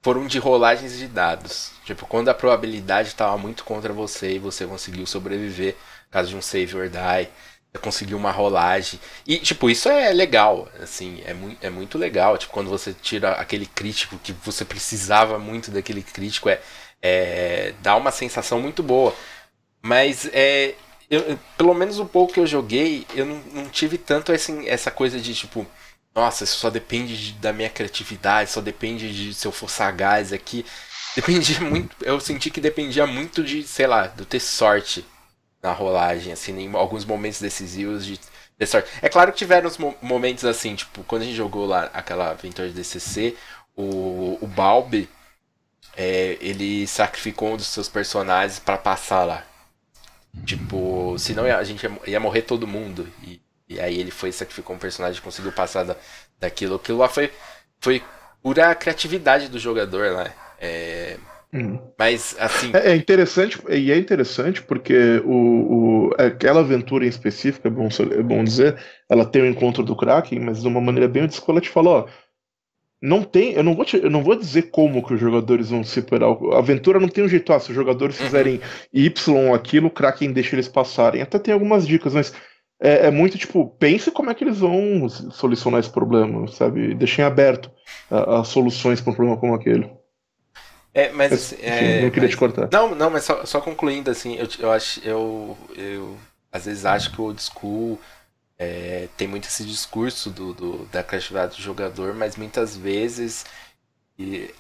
foram de rolagens de dados. Tipo, quando a probabilidade estava muito contra você e você conseguiu sobreviver, caso de um save or die conseguir uma rolagem. E, tipo, isso é legal, assim, é, mu é muito legal. Tipo, quando você tira aquele crítico que você precisava muito daquele crítico, é, é dá uma sensação muito boa. Mas, é, eu, pelo menos um pouco que eu joguei, eu não, não tive tanto assim, essa coisa de, tipo, nossa, isso só depende de, da minha criatividade, só depende de se eu for sagaz aqui. Dependia muito, eu senti que dependia muito de, sei lá, de eu ter sorte na rolagem, assim, em alguns momentos decisivos de, de sorte. É claro que tiveram os momentos assim, tipo, quando a gente jogou lá aquela aventura de DCC, o, o Balbi, é, ele sacrificou um dos seus personagens para passar lá. Tipo, senão a gente ia, ia morrer todo mundo. E, e, aí ele foi sacrificou um personagem e conseguiu passar da, daquilo. Aquilo lá foi, foi pura criatividade do jogador lá. Né? É, Hum. Mas assim. É, é, interessante, e é interessante porque o, o, aquela aventura em específico, é bom, é bom dizer, ela tem o encontro do Kraken, mas de uma maneira bem disco ela te fala, ó. Não tem, eu não, vou te, eu não vou dizer como que os jogadores vão superar. A aventura não tem um jeito, ah, se os jogadores uhum. fizerem Y aquilo, o Kraken deixa eles passarem. Até tem algumas dicas, mas é, é, muito tipo, pense como é que eles vão solucionar esse problema, sabe? Deixem aberto as soluções para um problema como aquele. É, mas assim, é, não queria mas, te cortar. Não, não, mas só, só concluindo assim, eu, eu acho, eu, eu às vezes acho que o old school é, tem muito esse discurso do, do da criatividade do jogador, mas muitas vezes e,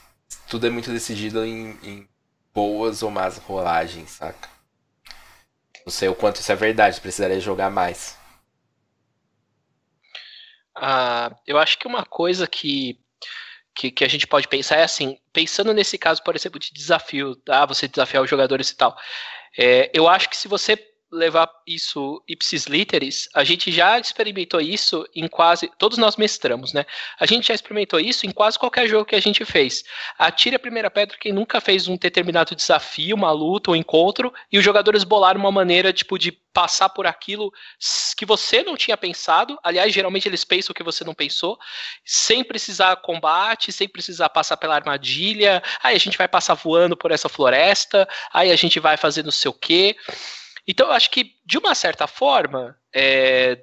tudo é muito decidido em, em, boas ou más rolagens, saca? Não sei o quanto isso é verdade, precisaria jogar mais. Ah, eu acho que uma coisa que que, que a gente pode pensar é assim, pensando nesse caso, por exemplo, de desafio, tá? você desafiar os jogadores e tal. É, eu acho que se você levar isso ipsis literis, a gente já experimentou isso em quase. Todos nós mestramos, né? A gente já experimentou isso em quase qualquer jogo que a gente fez. Atire a primeira pedra quem nunca fez um determinado desafio, uma luta, um encontro, e os jogadores bolaram uma maneira, tipo, de passar por aquilo que você não tinha pensado. Aliás, geralmente eles pensam o que você não pensou, sem precisar combate, sem precisar passar pela armadilha. Aí a gente vai passar voando por essa floresta, aí a gente vai fazer não sei o quê. Então eu acho que, de uma certa forma, é,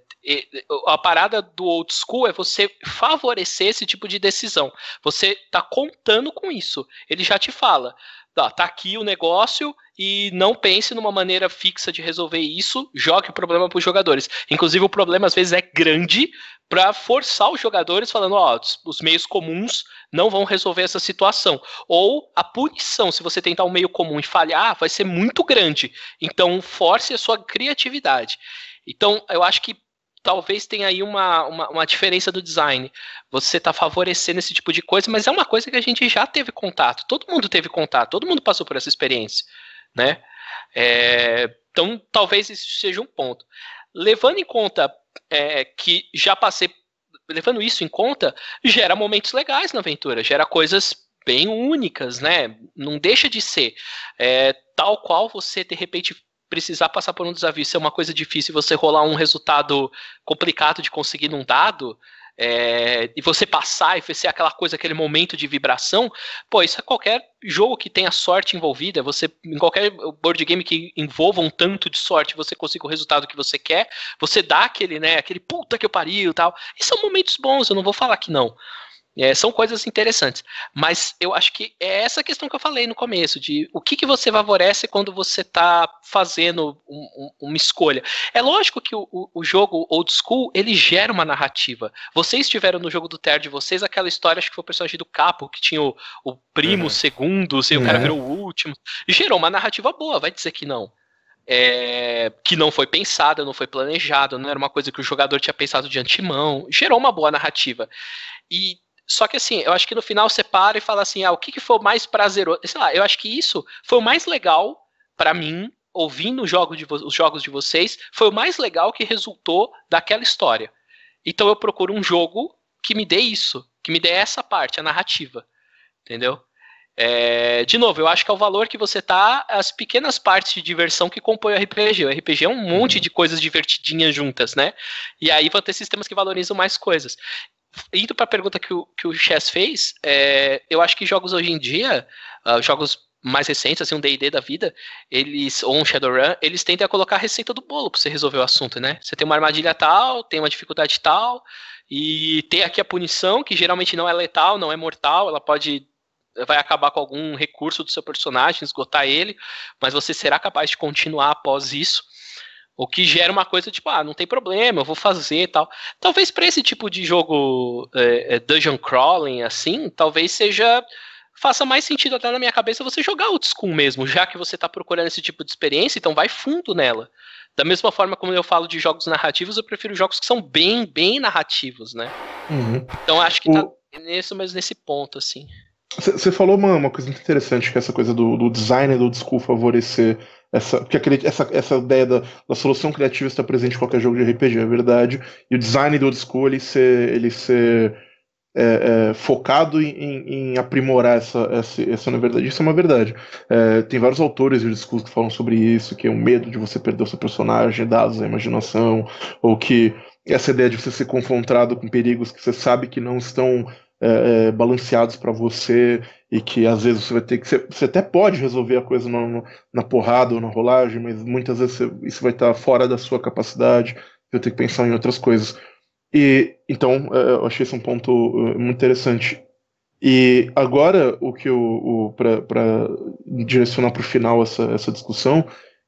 a parada do old school é você favorecer esse tipo de decisão. Você está contando com isso. Ele já te fala tá, tá aqui o negócio e não pense numa maneira fixa de resolver isso, jogue o problema para os jogadores. Inclusive, o problema às vezes é grande para forçar os jogadores falando, ó, oh, os meios comuns não vão resolver essa situação. Ou a punição, se você tentar um meio comum e falhar, vai ser muito grande. Então, force a sua criatividade. Então, eu acho que talvez tenha aí uma, uma, uma diferença do design. Você está favorecendo esse tipo de coisa, mas é uma coisa que a gente já teve contato. Todo mundo teve contato, todo mundo passou por essa experiência, né? É, então, talvez isso seja um ponto. Levando em conta é, que já passei, levando isso em conta, gera momentos legais na aventura, gera coisas bem únicas, né? Não deixa de ser é, tal qual você de repente precisar passar por um desafio ser é uma coisa difícil, você rolar um resultado complicado de conseguir num dado, é, e você passar e ser aquela coisa, aquele momento de vibração, pô, isso é qualquer jogo que tenha sorte envolvida, você em qualquer board game que envolva um tanto de sorte, você consiga o resultado que você quer, você dá aquele, né, aquele puta que eu pariu, tal. E são momentos bons, eu não vou falar que não. É, são coisas interessantes. Mas eu acho que é essa questão que eu falei no começo, de o que, que você favorece quando você está fazendo um, um, uma escolha. É lógico que o, o, jogo old school, ele gera uma narrativa. Vocês tiveram no jogo do Terra de vocês aquela história, acho que foi o personagem do Capo, que tinha o, o primo uhum. segundo, sei, assim, o cara uhum. virou o último. E gerou uma narrativa boa, vai dizer que não. É, que não foi pensada, não foi planejada, não era uma coisa que o jogador tinha pensado de antemão, gerou uma boa narrativa. E só que assim, eu acho que no final você para e fala assim, ah, o que, que foi mais prazeroso? Sei lá, eu acho que isso foi o mais legal para mim, ouvindo os jogos de vocês, foi o mais legal que resultou daquela história. Então eu procuro um jogo que me dê isso, que me dê essa parte, a narrativa. Entendeu? É, de novo, eu acho que é o valor que você tá as pequenas partes de diversão que compõem o RPG. O RPG é um monte uhum. de coisas divertidinhas juntas, né? E aí vão ter sistemas que valorizam mais coisas indo para a pergunta que o, que o Chess fez, é, eu acho que jogos hoje em dia, uh, jogos mais recentes, assim, um D&D da vida, eles, ou um Shadowrun, eles tendem a colocar a receita do bolo para você resolver o assunto, né? Você tem uma armadilha tal, tem uma dificuldade tal, e tem aqui a punição, que geralmente não é letal, não é mortal, ela pode vai acabar com algum recurso do seu personagem, esgotar ele, mas você será capaz de continuar após isso. O que gera uma coisa tipo, ah, não tem problema, eu vou fazer e tal. Talvez para esse tipo de jogo é, é, dungeon crawling, assim, talvez seja. Faça mais sentido até na minha cabeça você jogar o school mesmo, já que você está procurando esse tipo de experiência, então vai fundo nela. Da mesma forma como eu falo de jogos narrativos, eu prefiro jogos que são bem, bem narrativos, né? Uhum. Então acho que tá o... tá nesse, mas nesse ponto, assim. Você falou uma, uma coisa muito interessante, que é essa coisa do, do design do school favorecer essa, porque a, essa, essa ideia da, da, solução criativa está presente em qualquer jogo de RPG, é verdade. E o design do Disco ele ser, ele ser é, é, focado em, em, aprimorar essa, essa, essa verdade. Isso é uma verdade. É, tem vários autores e discurso que falam sobre isso, que é o medo de você perder o seu personagem, dados à imaginação, ou que essa ideia de você ser confrontado com perigos que você sabe que não estão é, é, balanceados para você e que às vezes você vai ter que. Você, você até pode resolver a coisa na, na porrada ou na rolagem, mas muitas vezes você, isso vai estar tá fora da sua capacidade, você vai ter que pensar em outras coisas. E então é, eu achei esse um ponto é, muito interessante. E agora o que o, o para direcionar para o final essa, essa discussão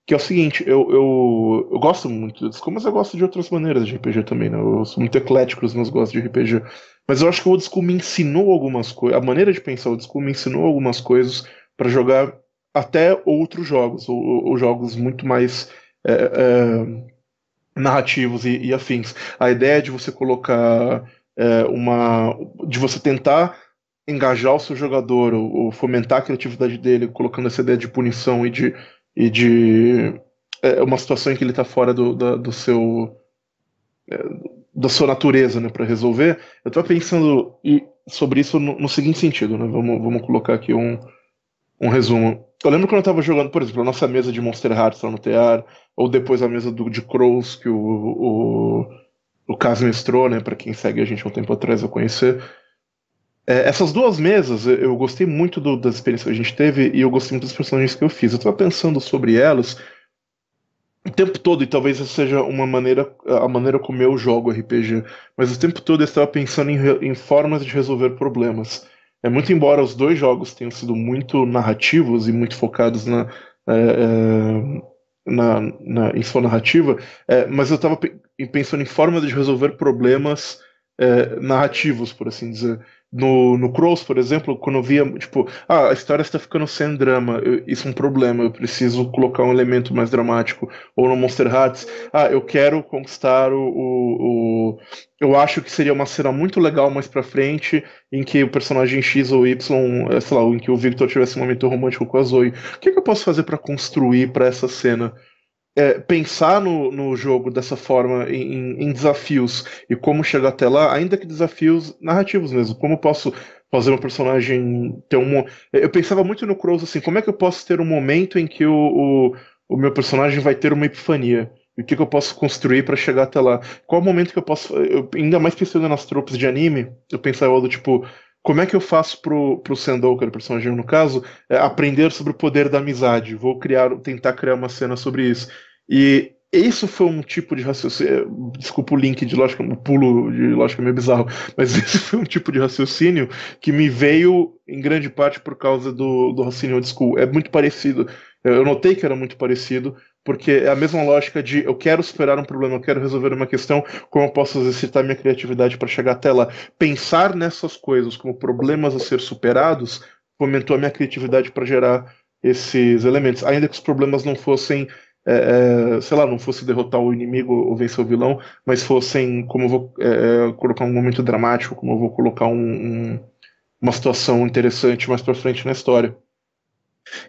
que é o seguinte, eu, eu, eu gosto muito do Disco, mas eu gosto de outras maneiras de RPG também, né? Eu sou muito eclético nos meus gostos de RPG. Mas eu acho que o Disco me ensinou algumas coisas. A maneira de pensar o Disco me ensinou algumas coisas para jogar até outros jogos, ou, ou jogos muito mais. É, é, narrativos e, e, afins. A ideia de você colocar é, uma. de você tentar engajar o seu jogador ou, ou, fomentar a criatividade dele, colocando essa ideia de punição e de e de é, uma situação em que ele está fora do, da, do seu é, da sua natureza, né, para resolver. Eu estava pensando sobre isso no, no, seguinte sentido, né? Vamos, vamos colocar aqui um, um resumo. Eu lembro quando eu estava jogando, por exemplo, a nossa mesa de Monster Hearts lá no TR, ou depois a mesa do, de Crows que o, o, o Cas mestrou, né? Para quem segue a gente há um tempo atrás, eu conhecer. É, essas duas mesas, eu gostei muito do, das experiências que a gente teve e eu gostei muito das personagens que eu fiz. Eu estava pensando sobre elas o tempo todo, e talvez essa seja uma maneira, a maneira como eu jogo RPG, mas o tempo todo eu estava pensando em, em formas de resolver problemas. É muito embora os dois jogos tenham sido muito narrativos e muito focados na, é, é na, na, em sua narrativa, é, mas eu estava pensando em formas de resolver problemas é, narrativos, por assim dizer no, no Crows, por exemplo, quando eu via, tipo, ah, a história está ficando sem drama, eu, isso é um problema, eu preciso colocar um elemento mais dramático. Ou no Monster Hats, ah, eu quero conquistar o, o, o. eu acho que seria uma cena muito legal mais pra frente, em que o personagem X ou Y, eh, sei lá, em que o Victor tivesse um momento romântico com a Zoe. O que, é que eu posso fazer para construir para essa cena? é, pensar no, no jogo dessa forma, em, em, desafios e como chegar até lá, ainda que desafios narrativos mesmo. Como posso fazer um personagem ter um. É, eu pensava muito no Crows assim: como é que eu posso ter um momento em que o, o, o meu personagem vai ter uma epifania? o que, que, eu posso construir para chegar até lá? Qual o momento que eu posso. Eu, ainda mais pensando nas tropas de anime, eu pensava do tipo. Como é que eu faço pro, pro Sendou, que era o personagem no caso, é, aprender sobre o poder da amizade? Vou criar, tentar criar uma cena sobre isso. E isso foi um tipo de raciocínio. Desculpa o link de lógica, o pulo de lógica meio bizarro, mas esse foi um tipo de raciocínio que me veio em grande parte por causa do, do raciocínio old school. É muito parecido. Eu notei que era muito parecido, porque é a mesma lógica de eu quero superar um problema, eu quero resolver uma questão, como eu posso exercitar minha criatividade para chegar até lá. Pensar nessas coisas como problemas a ser superados fomentou a minha criatividade para gerar esses elementos, ainda que os problemas não fossem é, é, sei lá, não fosse derrotar o inimigo ou vencer o vilão, mas fossem, como eu vou é, é, colocar um momento dramático, como eu vou colocar um, um, uma situação interessante mais pra frente na história.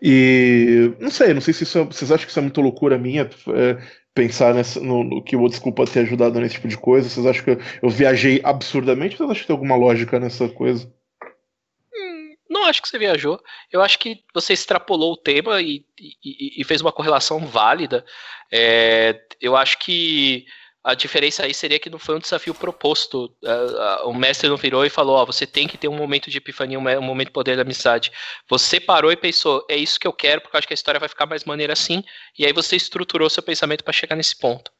E não sei, não sei se isso é, vocês acham que isso é muito loucura minha, é, pensar nessa, no, no, que o Old pode ter ajudado nesse tipo de coisa? Vocês acham que eu, eu viajei absurdamente ou vocês acham que tem alguma lógica nessa coisa? acho que você viajou. Eu acho que você extrapolou o tema e, e, e fez uma correlação válida. É, eu acho que a diferença aí seria que não foi um desafio proposto. É, o mestre não virou e falou: Ó, você tem que ter um momento de epifania, um momento de poder da amizade. Você parou e pensou: é isso que eu quero, porque eu acho que a história vai ficar mais maneira assim. E aí você estruturou seu pensamento para chegar nesse ponto.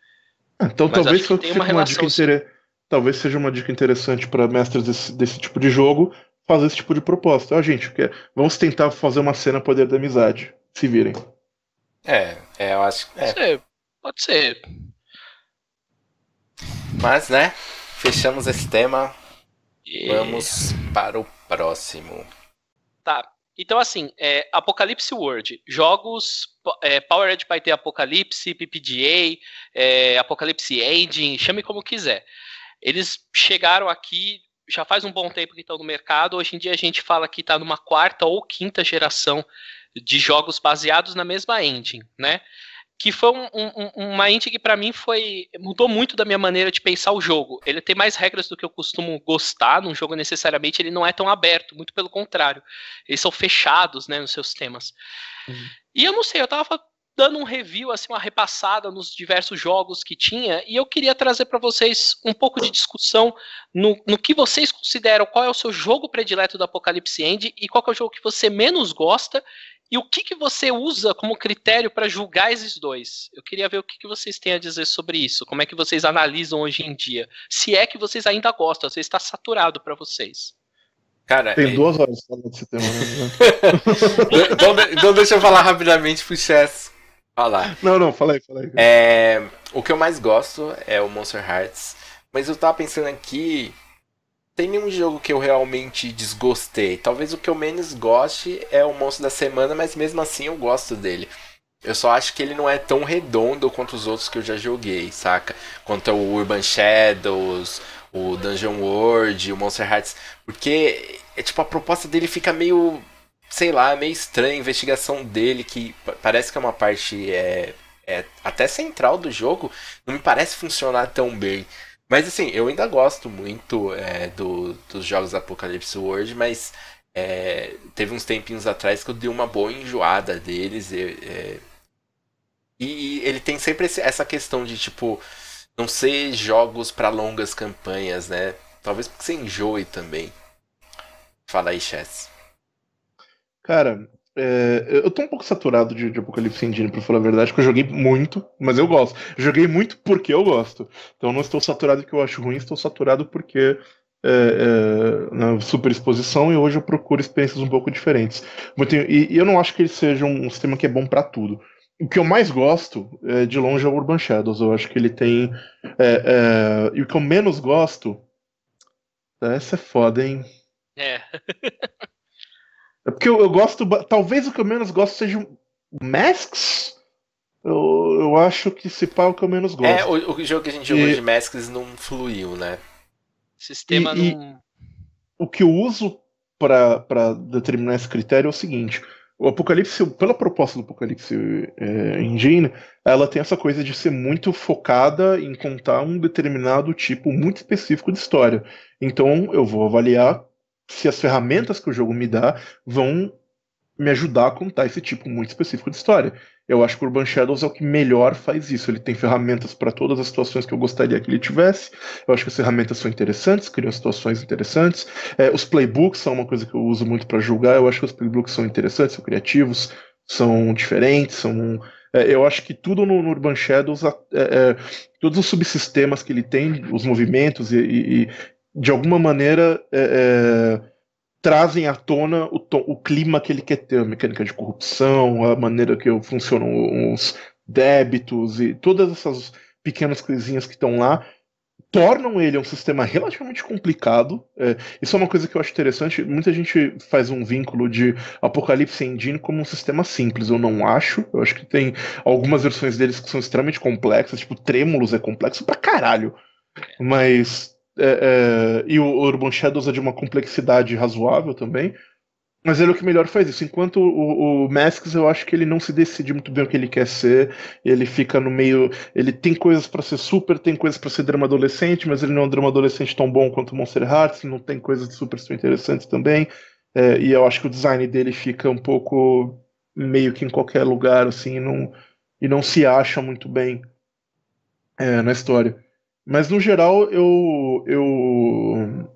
Ah, então Mas talvez seja tipo uma, uma dica assim. inter... talvez seja uma dica interessante para mestres desse, desse tipo de jogo fazer esse tipo de proposta. Ah, gente, vamos tentar fazer uma cena poder da amizade. Se virem. É, é eu acho que. É. Pode ser. Mas, né? Fechamos esse tema. Yeah. Vamos para o próximo. Tá. Então, assim, é, Apocalipse World, jogos é, Powered by ter Apocalipse, PPDA, é, Apocalipse Engine, chame como quiser. Eles chegaram aqui já faz um bom tempo que estão no mercado. Hoje em dia a gente fala que está numa quarta ou quinta geração de jogos baseados na mesma engine, né? Que foi um, um, uma engine que para mim foi mudou muito da minha maneira de pensar o jogo. Ele tem mais regras do que eu costumo gostar num jogo necessariamente. Ele não é tão aberto, muito pelo contrário. Eles são fechados, né, nos seus temas. Uhum. E eu não sei, eu tava dando um review, assim, uma repassada nos diversos jogos que tinha, e eu queria trazer para vocês um pouco de discussão no, no que vocês consideram, qual é o seu jogo predileto do Apocalipse End e qual é o jogo que você menos gosta e o que, que você usa como critério para julgar esses dois? Eu queria ver o que, que vocês têm a dizer sobre isso. Como é que vocês analisam hoje em dia? Se é que vocês ainda gostam, se está saturado para vocês. Cara, Tem é... duas horas falando desse tema, né? então, então, deixa eu falar rapidamente pro Chess falar. Não, não, fala aí, fala aí. É, o que eu mais gosto é o Monster Hearts. Mas eu tava pensando aqui. Tem nenhum jogo que eu realmente desgostei. Talvez o que eu menos goste é o Monstro da Semana, mas mesmo assim eu gosto dele. Eu só acho que ele não é tão redondo quanto os outros que eu já joguei, saca? Quanto é o Urban Shadows, o Dungeon World, o Monster Hearts. Porque, é, tipo, a proposta dele fica meio sei lá, é meio estranha a investigação dele, que parece que é uma parte é, é, até central do jogo, não me parece funcionar tão bem. Mas assim, eu ainda gosto muito é, do, dos jogos Apocalypse World, mas é, teve uns tempinhos atrás que eu dei uma boa enjoada deles. E, é, e ele tem sempre esse, essa questão de, tipo, não ser jogos para longas campanhas, né? Talvez porque você enjoe também. Fala aí, Chess. Cara, é, eu tô um pouco saturado de, de Apocalipse Indígena, pra falar a verdade, porque eu joguei muito, mas eu gosto. Joguei muito porque eu gosto. Então não estou saturado que eu acho ruim, estou saturado porque é, é, na super exposição e hoje eu procuro experiências um pouco diferentes. E, e eu não acho que ele seja um, sistema que é bom para tudo. O que eu mais gosto, é, de longe, é o Urban Shadows. Eu acho que ele tem. É, é, e o que eu menos gosto. Essa é foda, hein? É. É porque eu, eu, gosto. Talvez o que eu menos gosto seja Masks? Eu, eu acho que esse pau é o que eu menos gosto. É, o, o jogo que a gente e... jogou de Masks não fluiu, né? O sistema e, não. E, o que eu uso para determinar esse critério é o seguinte. O Apocalipse, pela proposta do Apocalipse é, Engine, ela tem essa coisa de ser muito focada em contar um determinado tipo muito específico de história. Então eu vou avaliar se as ferramentas que o jogo me dá vão me ajudar a contar esse tipo muito específico de história. Eu acho que Urban Shadows é o que melhor faz isso. Ele tem ferramentas para todas as situações que eu gostaria que ele tivesse. Eu acho que as ferramentas são interessantes, criam situações interessantes. É, os playbooks são uma coisa que eu uso muito para julgar. Eu acho que os playbooks são interessantes, são criativos, são diferentes, são é, eu acho que tudo no, no Urban Shadows, é, é, todos os subsistemas que ele tem, os movimentos e, e, de alguma maneira, é, é, trazem à tona o, o, clima que ele quer ter, a mecânica de corrupção, a maneira que funcionam os débitos e todas essas pequenas coisinhas que estão lá tornam ele um sistema relativamente complicado. É, isso é uma coisa que eu acho interessante. Muita gente faz um vínculo de Apocalipse Engine como um sistema simples. Eu não acho. Eu acho que tem algumas versões deles que são extremamente complexas, tipo Trêmulos é complexo pra caralho. Mas é, é, e o Urban Shadows é de uma complexidade razoável também. Mas ele é o que melhor faz isso. Enquanto o, o Masks, eu acho que ele não se decide muito bem o que ele quer ser. Ele fica no meio. Ele tem coisas para ser super, tem coisas para ser drama adolescente, mas ele não é um drama adolescente tão bom quanto o Monster Hearts. Ele não tem coisas super, super interessantes também. É, e eu acho que o design dele fica um pouco meio que em qualquer lugar, assim, e não, e não se acha muito bem é, na história. Mas no geral, eu. eu...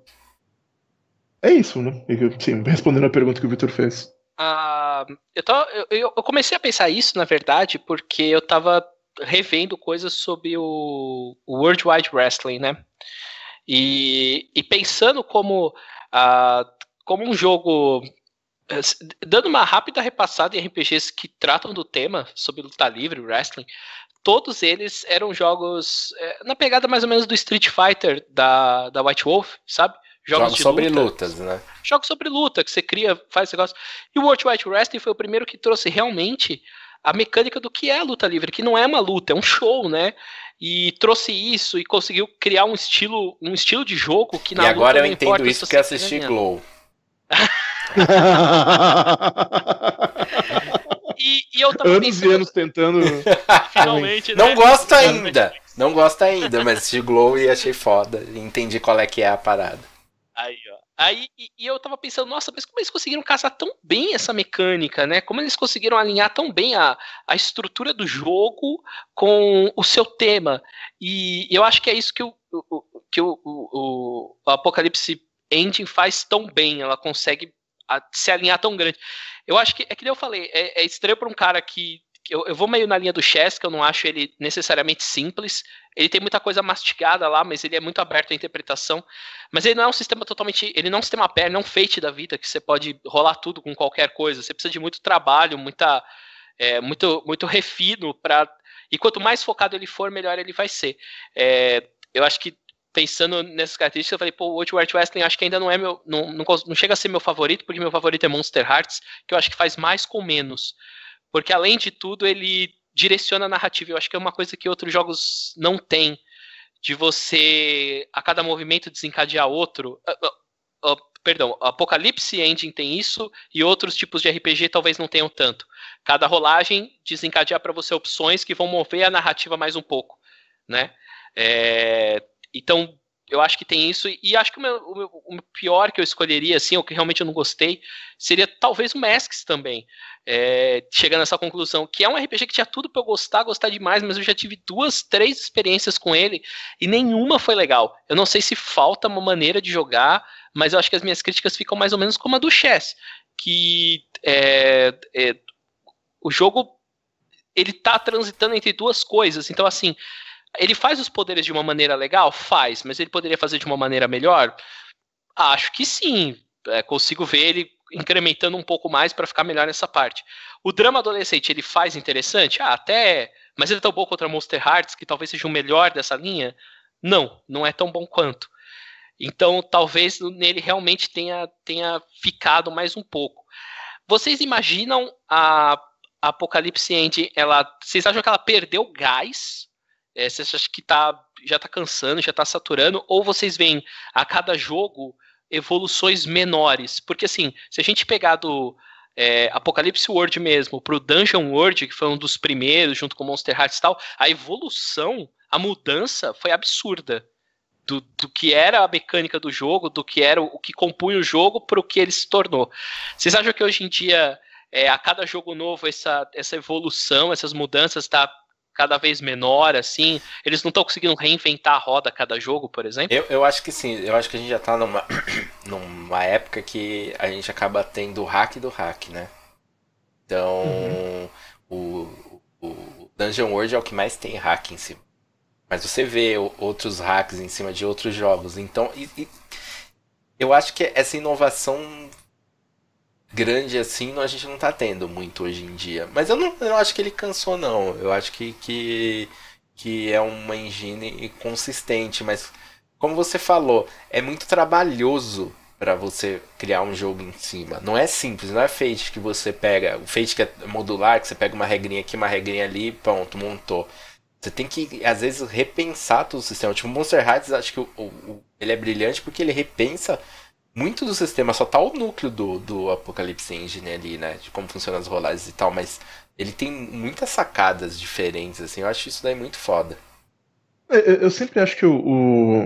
É isso, né? Sim, respondendo a pergunta que o Vitor fez. Ah, eu, tava, eu, eu, comecei a pensar isso, na verdade, porque eu tava revendo coisas sobre o, o World Wide Wrestling, né? E, e pensando como, ah, como um jogo. Eh, dando uma rápida repassada em RPGs que tratam do tema sobre luta livre, wrestling, todos eles eram jogos é, na pegada mais ou menos do Street Fighter da, da White Wolf, sabe? Jogos, jogos sobre luta, lutas, né? Jogos sobre luta, que você cria, faz negócio. E o World Wide Wrestling foi o primeiro que trouxe realmente a mecânica do que é a luta livre, que não é uma luta, é um show, né? E trouxe isso e conseguiu criar um estilo, um estilo de jogo que na e luta agora eu entendo isso que assisti ganha. Glow. eu tava anos pensando... e anos tentando. Finalmente, Não né? gosto gosta ainda. Não gosta ainda, mas de Glow e achei foda. entendi qual é que é a parada. Aí, ó. Aí e, e, eu tava pensando, nossa, mas como eles conseguiram casar tão bem essa mecânica, né? Como eles conseguiram alinhar tão bem a, a estrutura do jogo com o seu tema. E eu acho que é isso que o, o que o, o, o Apocalipse Engine faz tão bem. Ela consegue se alinhar tão grande. Eu acho que, é que eu falei, é, é estranho para um cara que. que eu, eu, vou meio na linha do Chess, que eu não acho ele necessariamente simples. Ele tem muita coisa mastigada lá, mas ele é muito aberto à interpretação. Mas ele não é um sistema totalmente. Ele não é um sistema pé, não é um fate da vida, que você pode rolar tudo com qualquer coisa. Você precisa de muito trabalho, muita. É, muito, muito refino para. E quanto mais focado ele for, melhor ele vai ser. É, eu acho que pensando nessas características, eu falei, pô, o World Wrestling acho que ainda não é meu. Não, não, não, chega a ser meu favorito, porque meu favorito é Monster Hearts, que eu acho que faz mais com menos. Porque além de tudo, ele direciona a narrativa. Eu acho que é uma coisa que outros jogos não têm. De você, a cada movimento, desencadear outro. Uh, uh, uh, perdão, Apocalipse Ending tem isso e outros tipos de RPG talvez não tenham tanto. Cada rolagem desencadear para você opções que vão mover a narrativa mais um pouco, né? É, então, eu acho que tem isso. E acho que o, meu, o, meu, o pior que eu escolheria, assim, o que realmente eu não gostei, seria talvez o Masks também. É, chegando a essa conclusão, que é um RPG que tinha tudo para eu gostar, gostar demais, mas eu já tive duas, três experiências com ele e nenhuma foi legal. Eu não sei se falta uma maneira de jogar, mas eu acho que as minhas críticas ficam mais ou menos como a do Chess, que é, é, o jogo ele tá transitando entre duas coisas. Então, assim, ele faz os poderes de uma maneira legal? Faz, mas ele poderia fazer de uma maneira melhor? Acho que sim. É, consigo ver ele incrementando um pouco mais para ficar melhor nessa parte. O drama adolescente ele faz interessante? Ah, até. É. Mas ele é tão bom contra Monster Hearts que talvez seja o melhor dessa linha? Não, não é tão bom quanto. Então talvez nele realmente tenha, tenha ficado mais um pouco. Vocês imaginam a, a Apocalipse End? Ela, vocês acham que ela perdeu gás é, vocês acham que tá, já está cansando, já está saturando? Ou vocês veem a cada jogo evoluções menores? Porque assim, se a gente pegar do é, Apocalipse World mesmo para o Dungeon World, que foi um dos primeiros, junto com Monster Hearts e tal, a evolução, a mudança foi absurda. Do, do, que era a mecânica do jogo, do que era o, o que compunha o jogo para o que ele se tornou. Vocês acham que hoje em dia, é, a cada jogo novo, essa, essa evolução, essas mudanças está cada vez menor, assim? Eles não estão conseguindo reinventar a roda a cada jogo, por exemplo? Eu, eu acho que sim. Eu acho que a gente já está numa, numa época que a gente acaba tendo o hack do hack, né? Então, uhum. o, o Dungeon World é o que mais tem hack em cima. Mas você vê outros hacks em cima de outros jogos. Então, e, e eu acho que essa inovação grande assim a gente não tá tendo muito hoje em dia. Mas eu não, eu não acho que ele cansou, não. Eu acho que, que, que é uma engine consistente, mas como você falou, é muito trabalhoso para você criar um jogo em cima. Não é simples, não é Fate que você pega. O Fate que é modular, que você pega uma regrinha aqui, uma regrinha ali, pronto, montou. Você tem que, às vezes, repensar todo o sistema. Tipo, Monster Hearts, acho que o, o, ele é brilhante porque ele repensa muito do sistema só tá o núcleo do, do Apocalypse Engine ali, né? De como funcionam as rolagens e tal, mas ele tem muitas sacadas diferentes, assim. Eu acho isso daí muito foda. Eu, é, é, eu sempre acho que o,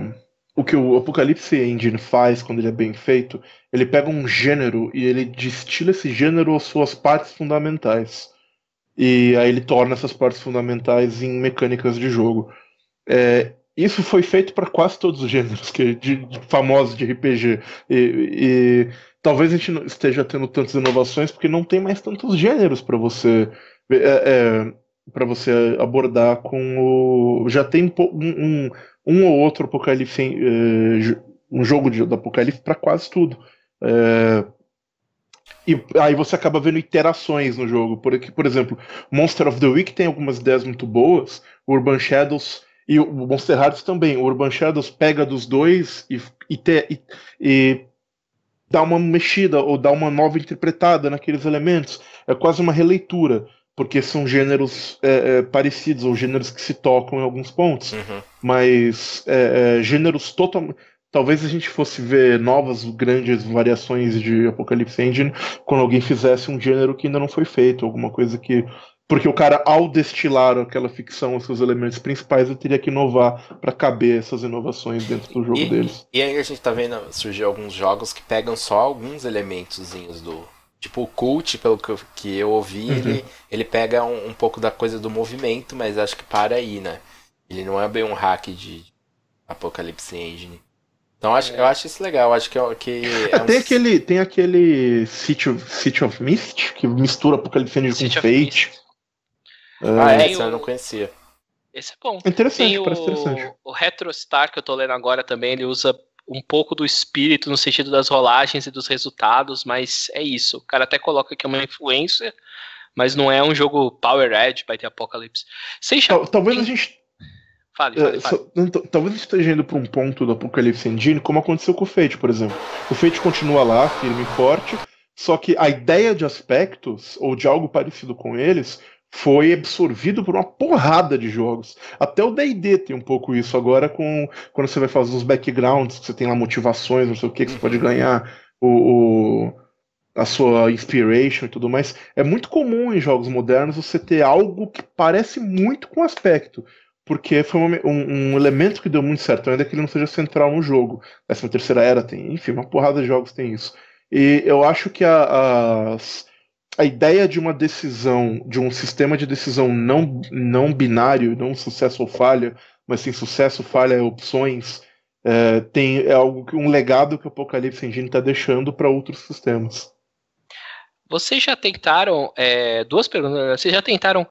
o, o, que o Apocalypse Engine faz quando ele é bem feito, ele pega um gênero e ele destila esse gênero às suas partes fundamentais. E aí ele torna essas partes fundamentais em mecânicas de jogo. É, isso foi feito para quase todos os gêneros que, de, de famosos de RPG. E, e, talvez a gente não esteja tendo tantas inovações porque não tem mais tantos gêneros para você. É, é, para você abordar com o. Já tem um, um, um ou outro apocalipse, é, um jogo de, do apocalipse para quase tudo. É, e aí você acaba vendo iterações no jogo. Por, aqui, por exemplo, Monster of the Week tem algumas ideias muito boas, Urban Shadows e o Monster Hearts também. O Urban Shadows pega dos dois e, e, te, e, e dá uma mexida ou dá uma nova interpretada naqueles elementos. É quase uma releitura, porque são gêneros é, é, parecidos ou gêneros que se tocam em alguns pontos, uhum. mas é, é gêneros totalmente. Talvez a gente fosse ver novas grandes variações de Apocalypse Engine quando alguém fizesse um gênero que ainda não foi feito, alguma coisa que porque o cara, ao destilar aquela ficção, os seus elementos principais, ele teria que inovar para caber essas inovações dentro do jogo e, deles. E aí a gente tá vendo surgir alguns jogos que pegam só alguns elementozinhos do. Tipo, o Cult, pelo que eu, que eu ouvi, uhum. ele, ele pega um, um, pouco da coisa do movimento, mas acho que para aí, né? Ele não é bem um hack de Apocalypse Engine. Então acho, é. eu acho isso legal, acho que, é que é, é um... tem aquele tem aquele City of, City of Mist que mistura Apocalipse Engine City com Fate. Mist. Ah, ah, é, esse o... eu não conhecia. Esse é bom. Interessante, tem parece o... interessante. O Retrostar que eu tô lendo agora também, ele usa um pouco do espírito no sentido das rolagens e dos resultados, mas é isso. O cara até coloca que é uma influência, mas não é um jogo Power Edge vai ter Apocalipse. Sei Tal, talvez tem... a gente. Fale, eh, fale, é, Só, então, talvez esteja indo para um ponto do Apocalipse Engine, como aconteceu com o Fate, por exemplo. O Fate continua lá, firme e forte, só que a ideia de aspectos, ou de algo parecido com eles, foi absorvido por uma porrada de jogos. Até o D&D tem um pouco isso agora com quando você vai fazer os backgrounds, que você tem lá motivações, não sei o que que você pode uhum. ganhar o, o, a sua inspiration e tudo mais. É muito comum em jogos modernos você ter algo que parece muito com aspecto, porque foi um, um, um elemento que deu muito certo, ainda que ele não seja central no jogo. Décima terceira era tem, enfim, uma porrada de jogos tem isso. E eu acho que a, as a ideia de uma decisão, de um sistema de decisão não, não binário, não sucesso ou falha, mas sim sucesso, falha, opções, é, tem é algo um legado que o Apocalipse Engine está deixando para outros sistemas. Vocês já tentaram é, duas perguntas? Vocês já tentaram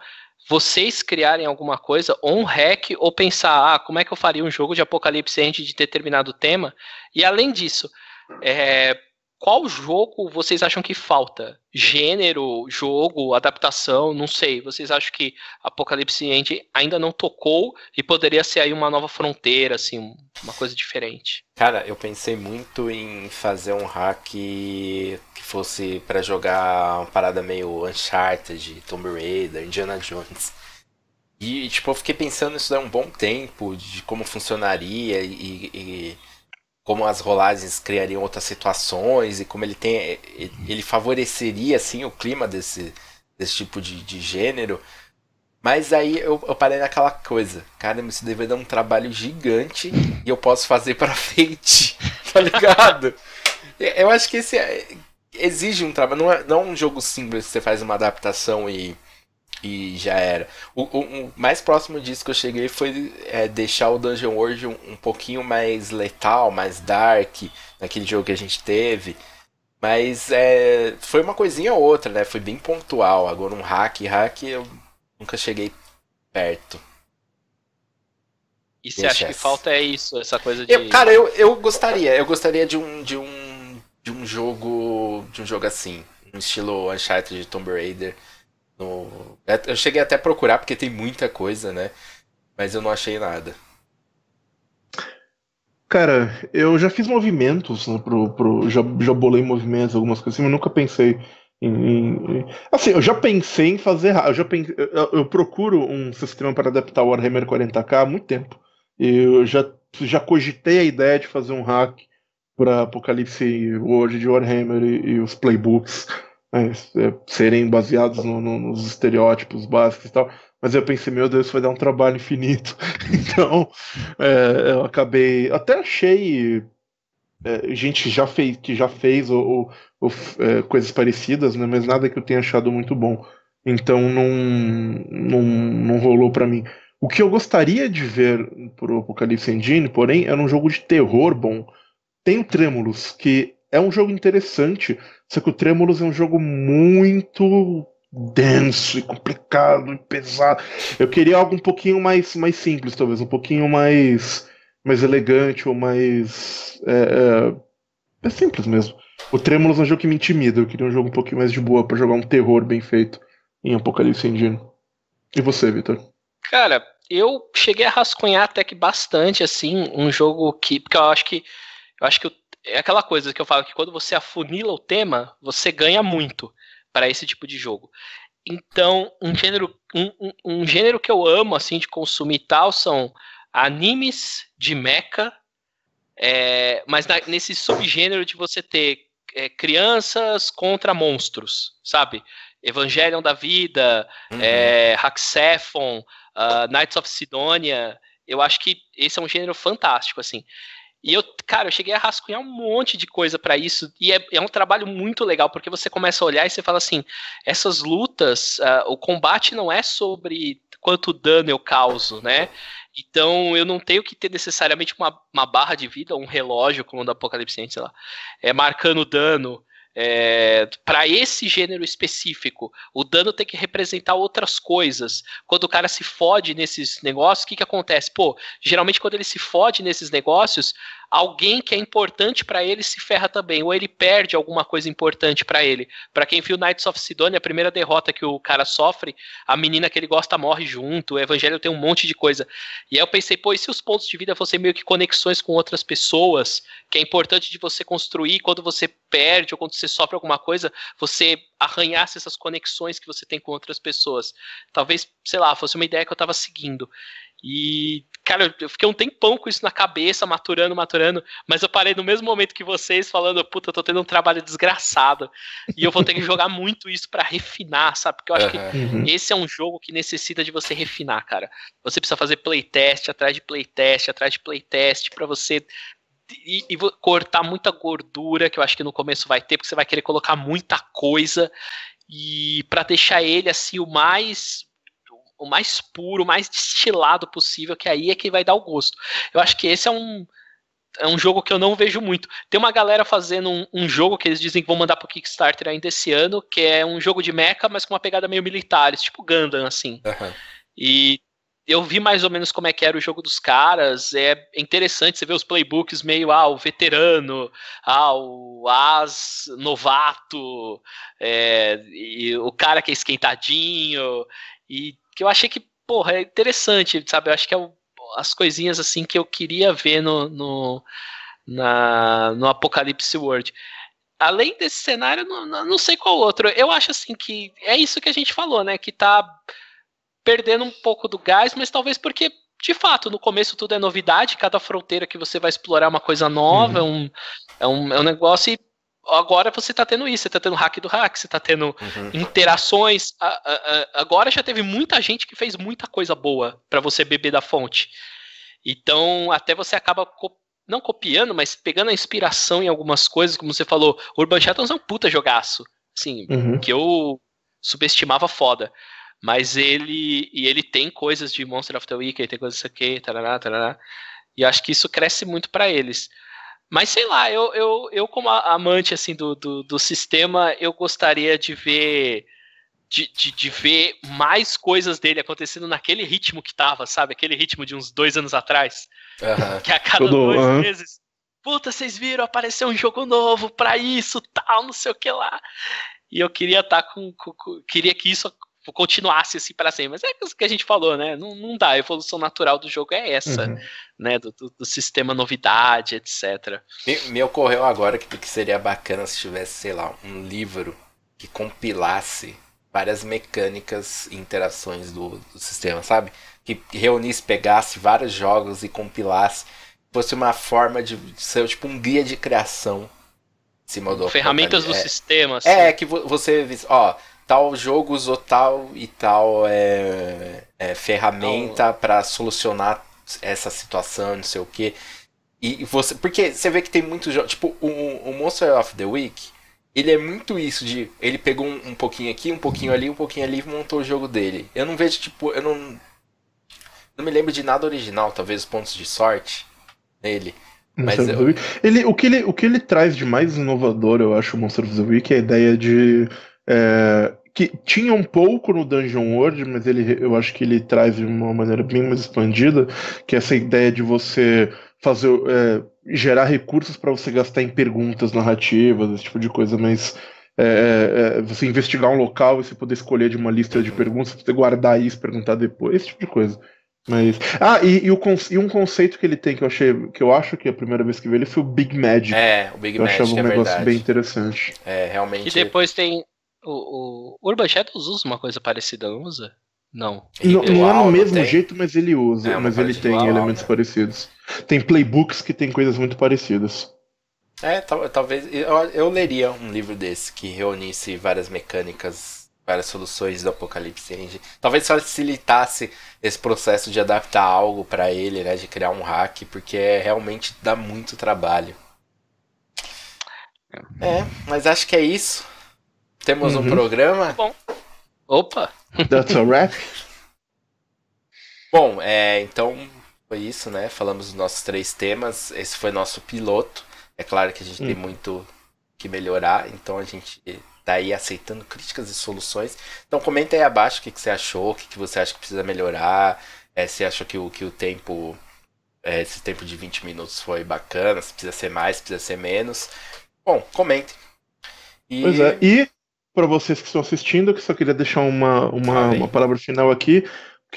vocês criarem alguma coisa ou um hack ou pensar ah como é que eu faria um jogo de Apocalipse Engine de determinado tema? E além disso, é, qual jogo vocês acham que falta? Gênero, jogo, adaptação, não sei. Vocês acham que Apocalipse End ainda não tocou e poderia ser aí uma nova fronteira, assim, uma coisa diferente? Cara, eu pensei muito em fazer um hack que fosse para jogar uma parada meio Uncharted, Tomb Raider, Indiana Jones. E, tipo, eu fiquei pensando nisso há um bom tempo, de como funcionaria e, e como as rolagens criariam outras situações e como ele tem ele favoreceria assim o clima desse desse tipo de, de gênero mas aí eu, eu parei naquela coisa cara isso deve dar um trabalho gigante e eu posso fazer para frente tá ligado eu acho que esse é, exige um trabalho não é, não é um jogo simples que você faz uma adaptação e e já era. O, o, o, mais próximo disso que eu cheguei foi é, deixar o Dungeon World um, um, pouquinho mais letal, mais dark, naquele jogo que a gente teve. Mas é, foi uma coisinha ou outra, né? Foi bem pontual. Agora um hack, hack, eu nunca cheguei perto. E você acha que falta é isso, essa coisa de. Eu, cara, eu, eu gostaria. Eu gostaria de um, de um. de um jogo. De um jogo assim. Um estilo Uncharted de Tomb Raider no... É, eu cheguei até a procurar porque tem muita coisa, né? Mas eu não achei nada. Cara, eu já fiz movimentos, né, pro, pro, já, já bolei movimentos, algumas coisas assim, mas nunca pensei em, em, Assim, eu já pensei em fazer. Eu já pense, eu, eu, procuro um sistema para adaptar o Warhammer 40k há muito tempo. Eu já, já cogitei a ideia de fazer um hack para Apocalipse World de Warhammer e, e os playbooks né, é, serem baseados no, no, nos estereótipos básicos e tal. Mas eu pensei, meu Deus, isso vai dar um trabalho infinito. então, é, eu acabei. Até achei é, gente que já fez, que já fez ou, ou é, coisas parecidas, né? mas nada que eu tenha achado muito bom. Então não, não, não rolou para mim. O que eu gostaria de ver pro Apocalipse Engine, porém, era um jogo de terror bom. Tem o que é um jogo interessante, só que o Tremulous é um jogo muito denso e complicado e pesado. Eu queria algo um pouquinho mais, mais simples, talvez, um pouquinho mais, mais elegante ou mais. É, é, é simples mesmo. O Tremulous é um jogo que me intimida. Eu queria um jogo um pouquinho mais de boa para jogar um terror bem feito em Apocalipse Indino. E você, Vitor? Cara, eu cheguei a rascunhar até que bastante, assim, um jogo que. Porque eu acho que. Eu acho que o é aquela coisa que eu falo que quando você afunila o tema, você ganha muito para esse tipo de jogo. Então, um gênero, um, um, um, gênero que eu amo assim de consumir tal são animes de mecha, é, mas na, nesse subgênero de você ter é, crianças contra monstros, sabe? Evangelion da vida, uhum. é, Haxephon, uh, ah, Knights of Sidonia. Eu acho que esse é um gênero fantástico, assim. E eu, cara, eu cheguei a rascunhar um monte de coisa para isso. E é, é, um trabalho muito legal, porque você começa a olhar e você fala assim: essas lutas, uh, o combate não é sobre quanto dano eu causo, né? Então eu não tenho que ter necessariamente uma, uma barra de vida, um relógio, como o do Apocalipse, sei lá, é, marcando dano. É, para esse gênero específico, o dano tem que representar outras coisas. Quando o cara se fode nesses negócios, o que, que acontece? Pô, geralmente quando ele se fode nesses negócios, alguém que é importante para ele se ferra também, ou ele perde alguma coisa importante para ele. Para quem viu Knights of Sidonia, a primeira derrota que o cara sofre, a menina que ele gosta morre junto, o evangelho tem um monte de coisa. E aí eu pensei, pô, e se os pontos de vida fossem meio que conexões com outras pessoas, que é importante de você construir quando você perde ou quando você sofre alguma coisa, você arranhasse essas conexões que você tem com outras pessoas. Talvez, sei lá, fosse uma ideia que eu estava seguindo. E, cara, eu fiquei um tempão com isso na cabeça, maturando, maturando, mas eu parei no mesmo momento que vocês, falando, puta, eu tô tendo um trabalho desgraçado. E eu vou ter que jogar muito isso para refinar, sabe? Porque eu acho uhum. que esse é um jogo que necessita de você refinar, cara. Você precisa fazer playtest atrás de playtest, atrás de playtest, para você e, e cortar muita gordura, que eu acho que no começo vai ter, porque você vai querer colocar muita coisa e para deixar ele assim o mais o mais puro, o mais destilado possível, que aí é que vai dar o gosto. Eu acho que esse é um é um jogo que eu não vejo muito. Tem uma galera fazendo um, um jogo que eles dizem que vão mandar pro Kickstarter ainda esse ano, que é um jogo de mecha, mas com uma pegada meio militar, tipo Gundam, assim. Uhum. E eu vi mais ou menos como é que era o jogo dos caras. É interessante você ver os playbooks meio ah, o veterano, ah, o as novato, é, e o cara que é esquentadinho. E que eu achei que, porra, é interessante, sabe? Eu acho que é o, as coisinhas assim que eu queria ver no, no, na, no Apocalipse World. Além desse cenário, não, não sei qual outro. Eu acho assim que é isso que a gente falou, né? Que tá perdendo um pouco do gás, mas talvez porque de fato, no começo tudo é novidade, cada fronteira que você vai explorar é uma coisa nova, uhum. é, um, é, um, é um negócio e agora você está tendo isso, você está tendo hack do hack, você está tendo uhum. interações. A, a, a, agora já teve muita gente que fez muita coisa boa para você beber da fonte. Então, até você acaba co não copiando, mas pegando a inspiração em algumas coisas, como você falou, Urban Shadows é um puta jogaço, assim, uhum. que eu subestimava foda. Mas ele e ele tem coisas de Monster of the Week, ele tem coisas aqui, tarará, tarará. E acho que isso cresce muito para eles. Mas sei lá, eu, eu, eu como amante assim do, do, do sistema, eu gostaria de ver de, de, de, ver mais coisas dele acontecendo naquele ritmo que tava, sabe? Aquele ritmo de uns dois anos atrás. Que a cada Tudo, dois meses. Puta, vocês viram, apareceu um jogo novo pra isso, tal, não sei o que lá. E eu queria estar tá com, com, com, Queria que isso tipo, continuasse assim para sempre. Mas é isso que a gente falou, né? Não, não dá. A evolução natural do jogo é essa, uhum. né? Do, do, do, sistema novidade, etc. Me, me ocorreu agora que, que seria bacana se tivesse, sei lá, um livro que compilasse várias mecânicas e interações do, do sistema, sabe? Que reunisse, pegasse vários jogos e compilasse. Fosse uma forma de ser tipo um guia de criação Se Ferramentas do é, sistema. É, assim. É, que você. Ó, tal jogo usou tal e tal é, é ferramenta então, para solucionar essa situação, não sei o que. E você. Porque você vê que tem muitos jogos. Tipo, o, o Monster of the Week, ele é muito isso de. Ele pegou um, um pouquinho aqui, um pouquinho ali, um pouquinho ali e montou o jogo dele. Eu não vejo, tipo, eu não. Não me lembro de nada original, talvez pontos de sorte nele. mas eu... Ele, o, que ele, o que ele traz de mais inovador, eu acho, o Monster of the Week é a ideia de é, que tinha um pouco no Dungeon World, mas ele, eu acho que ele traz de uma maneira bem mais expandida, que é essa ideia de você fazer é, gerar recursos para você gastar em perguntas narrativas, esse tipo de coisa, mas é, é, é, você investigar um local e você poder escolher de uma lista de perguntas, você guardar isso, perguntar depois, esse tipo de coisa. Mas. Ah, e, e, o, e, um conceito que ele tem que eu achei. Que eu acho que é a primeira vez que veio ele foi o Big Magic. É, o Big eu Magic. Eu achava um é negócio verdade. bem interessante. É, realmente. E depois tem, o, o Urban Shadows usa uma coisa parecida, não usa? Não. Não, não é no mesmo tem. jeito, mas ele usa. É, mas ele tem elementos né? parecidos. Tem playbooks que tem coisas muito parecidas. É, talvez. Eu, eu, leria um livro desse que reunisse várias mecânicas, várias soluções do Apocalipse Engine. Talvez facilitasse esse processo de adaptar algo para ele, né? De criar um hack, porque é, realmente dá muito trabalho. É, mas acho que é isso. Temos uhum. um programa. Tá bom. Opa! That's a wrap. Bom, é, então foi isso, né? Falamos dos nossos três temas. Esse foi nosso piloto. É claro que a gente tem hum. muito que melhorar, então a gente tá aí aceitando críticas e soluções. Então comenta aí abaixo o que, que você achou, o que, que você acha que precisa melhorar, é, se acha que o, que o tempo, é, esse tempo de 20 minutos foi bacana, se precisa ser mais, se precisa ser menos. Bom, comente E... Pois é, e para vocês que estão assistindo, que só queria deixar uma, uma, ah, uma palavra final aqui,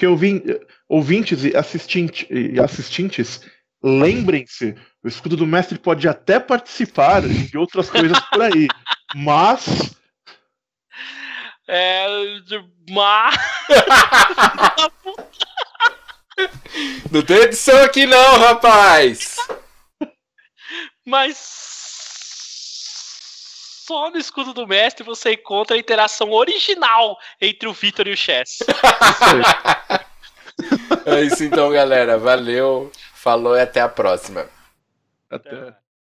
eu ouvi, ouvintes e assistinte, assistintes, lembrem-se, o escudo do mestre pode até participar de outras coisas por aí, mas é, mas Não tem edição aqui não, rapaz. Mas só no escudo do mestre você encontra a interação original entre o Vitor e o Chess. é isso então, galera. Valeu, falou e até a próxima. Até.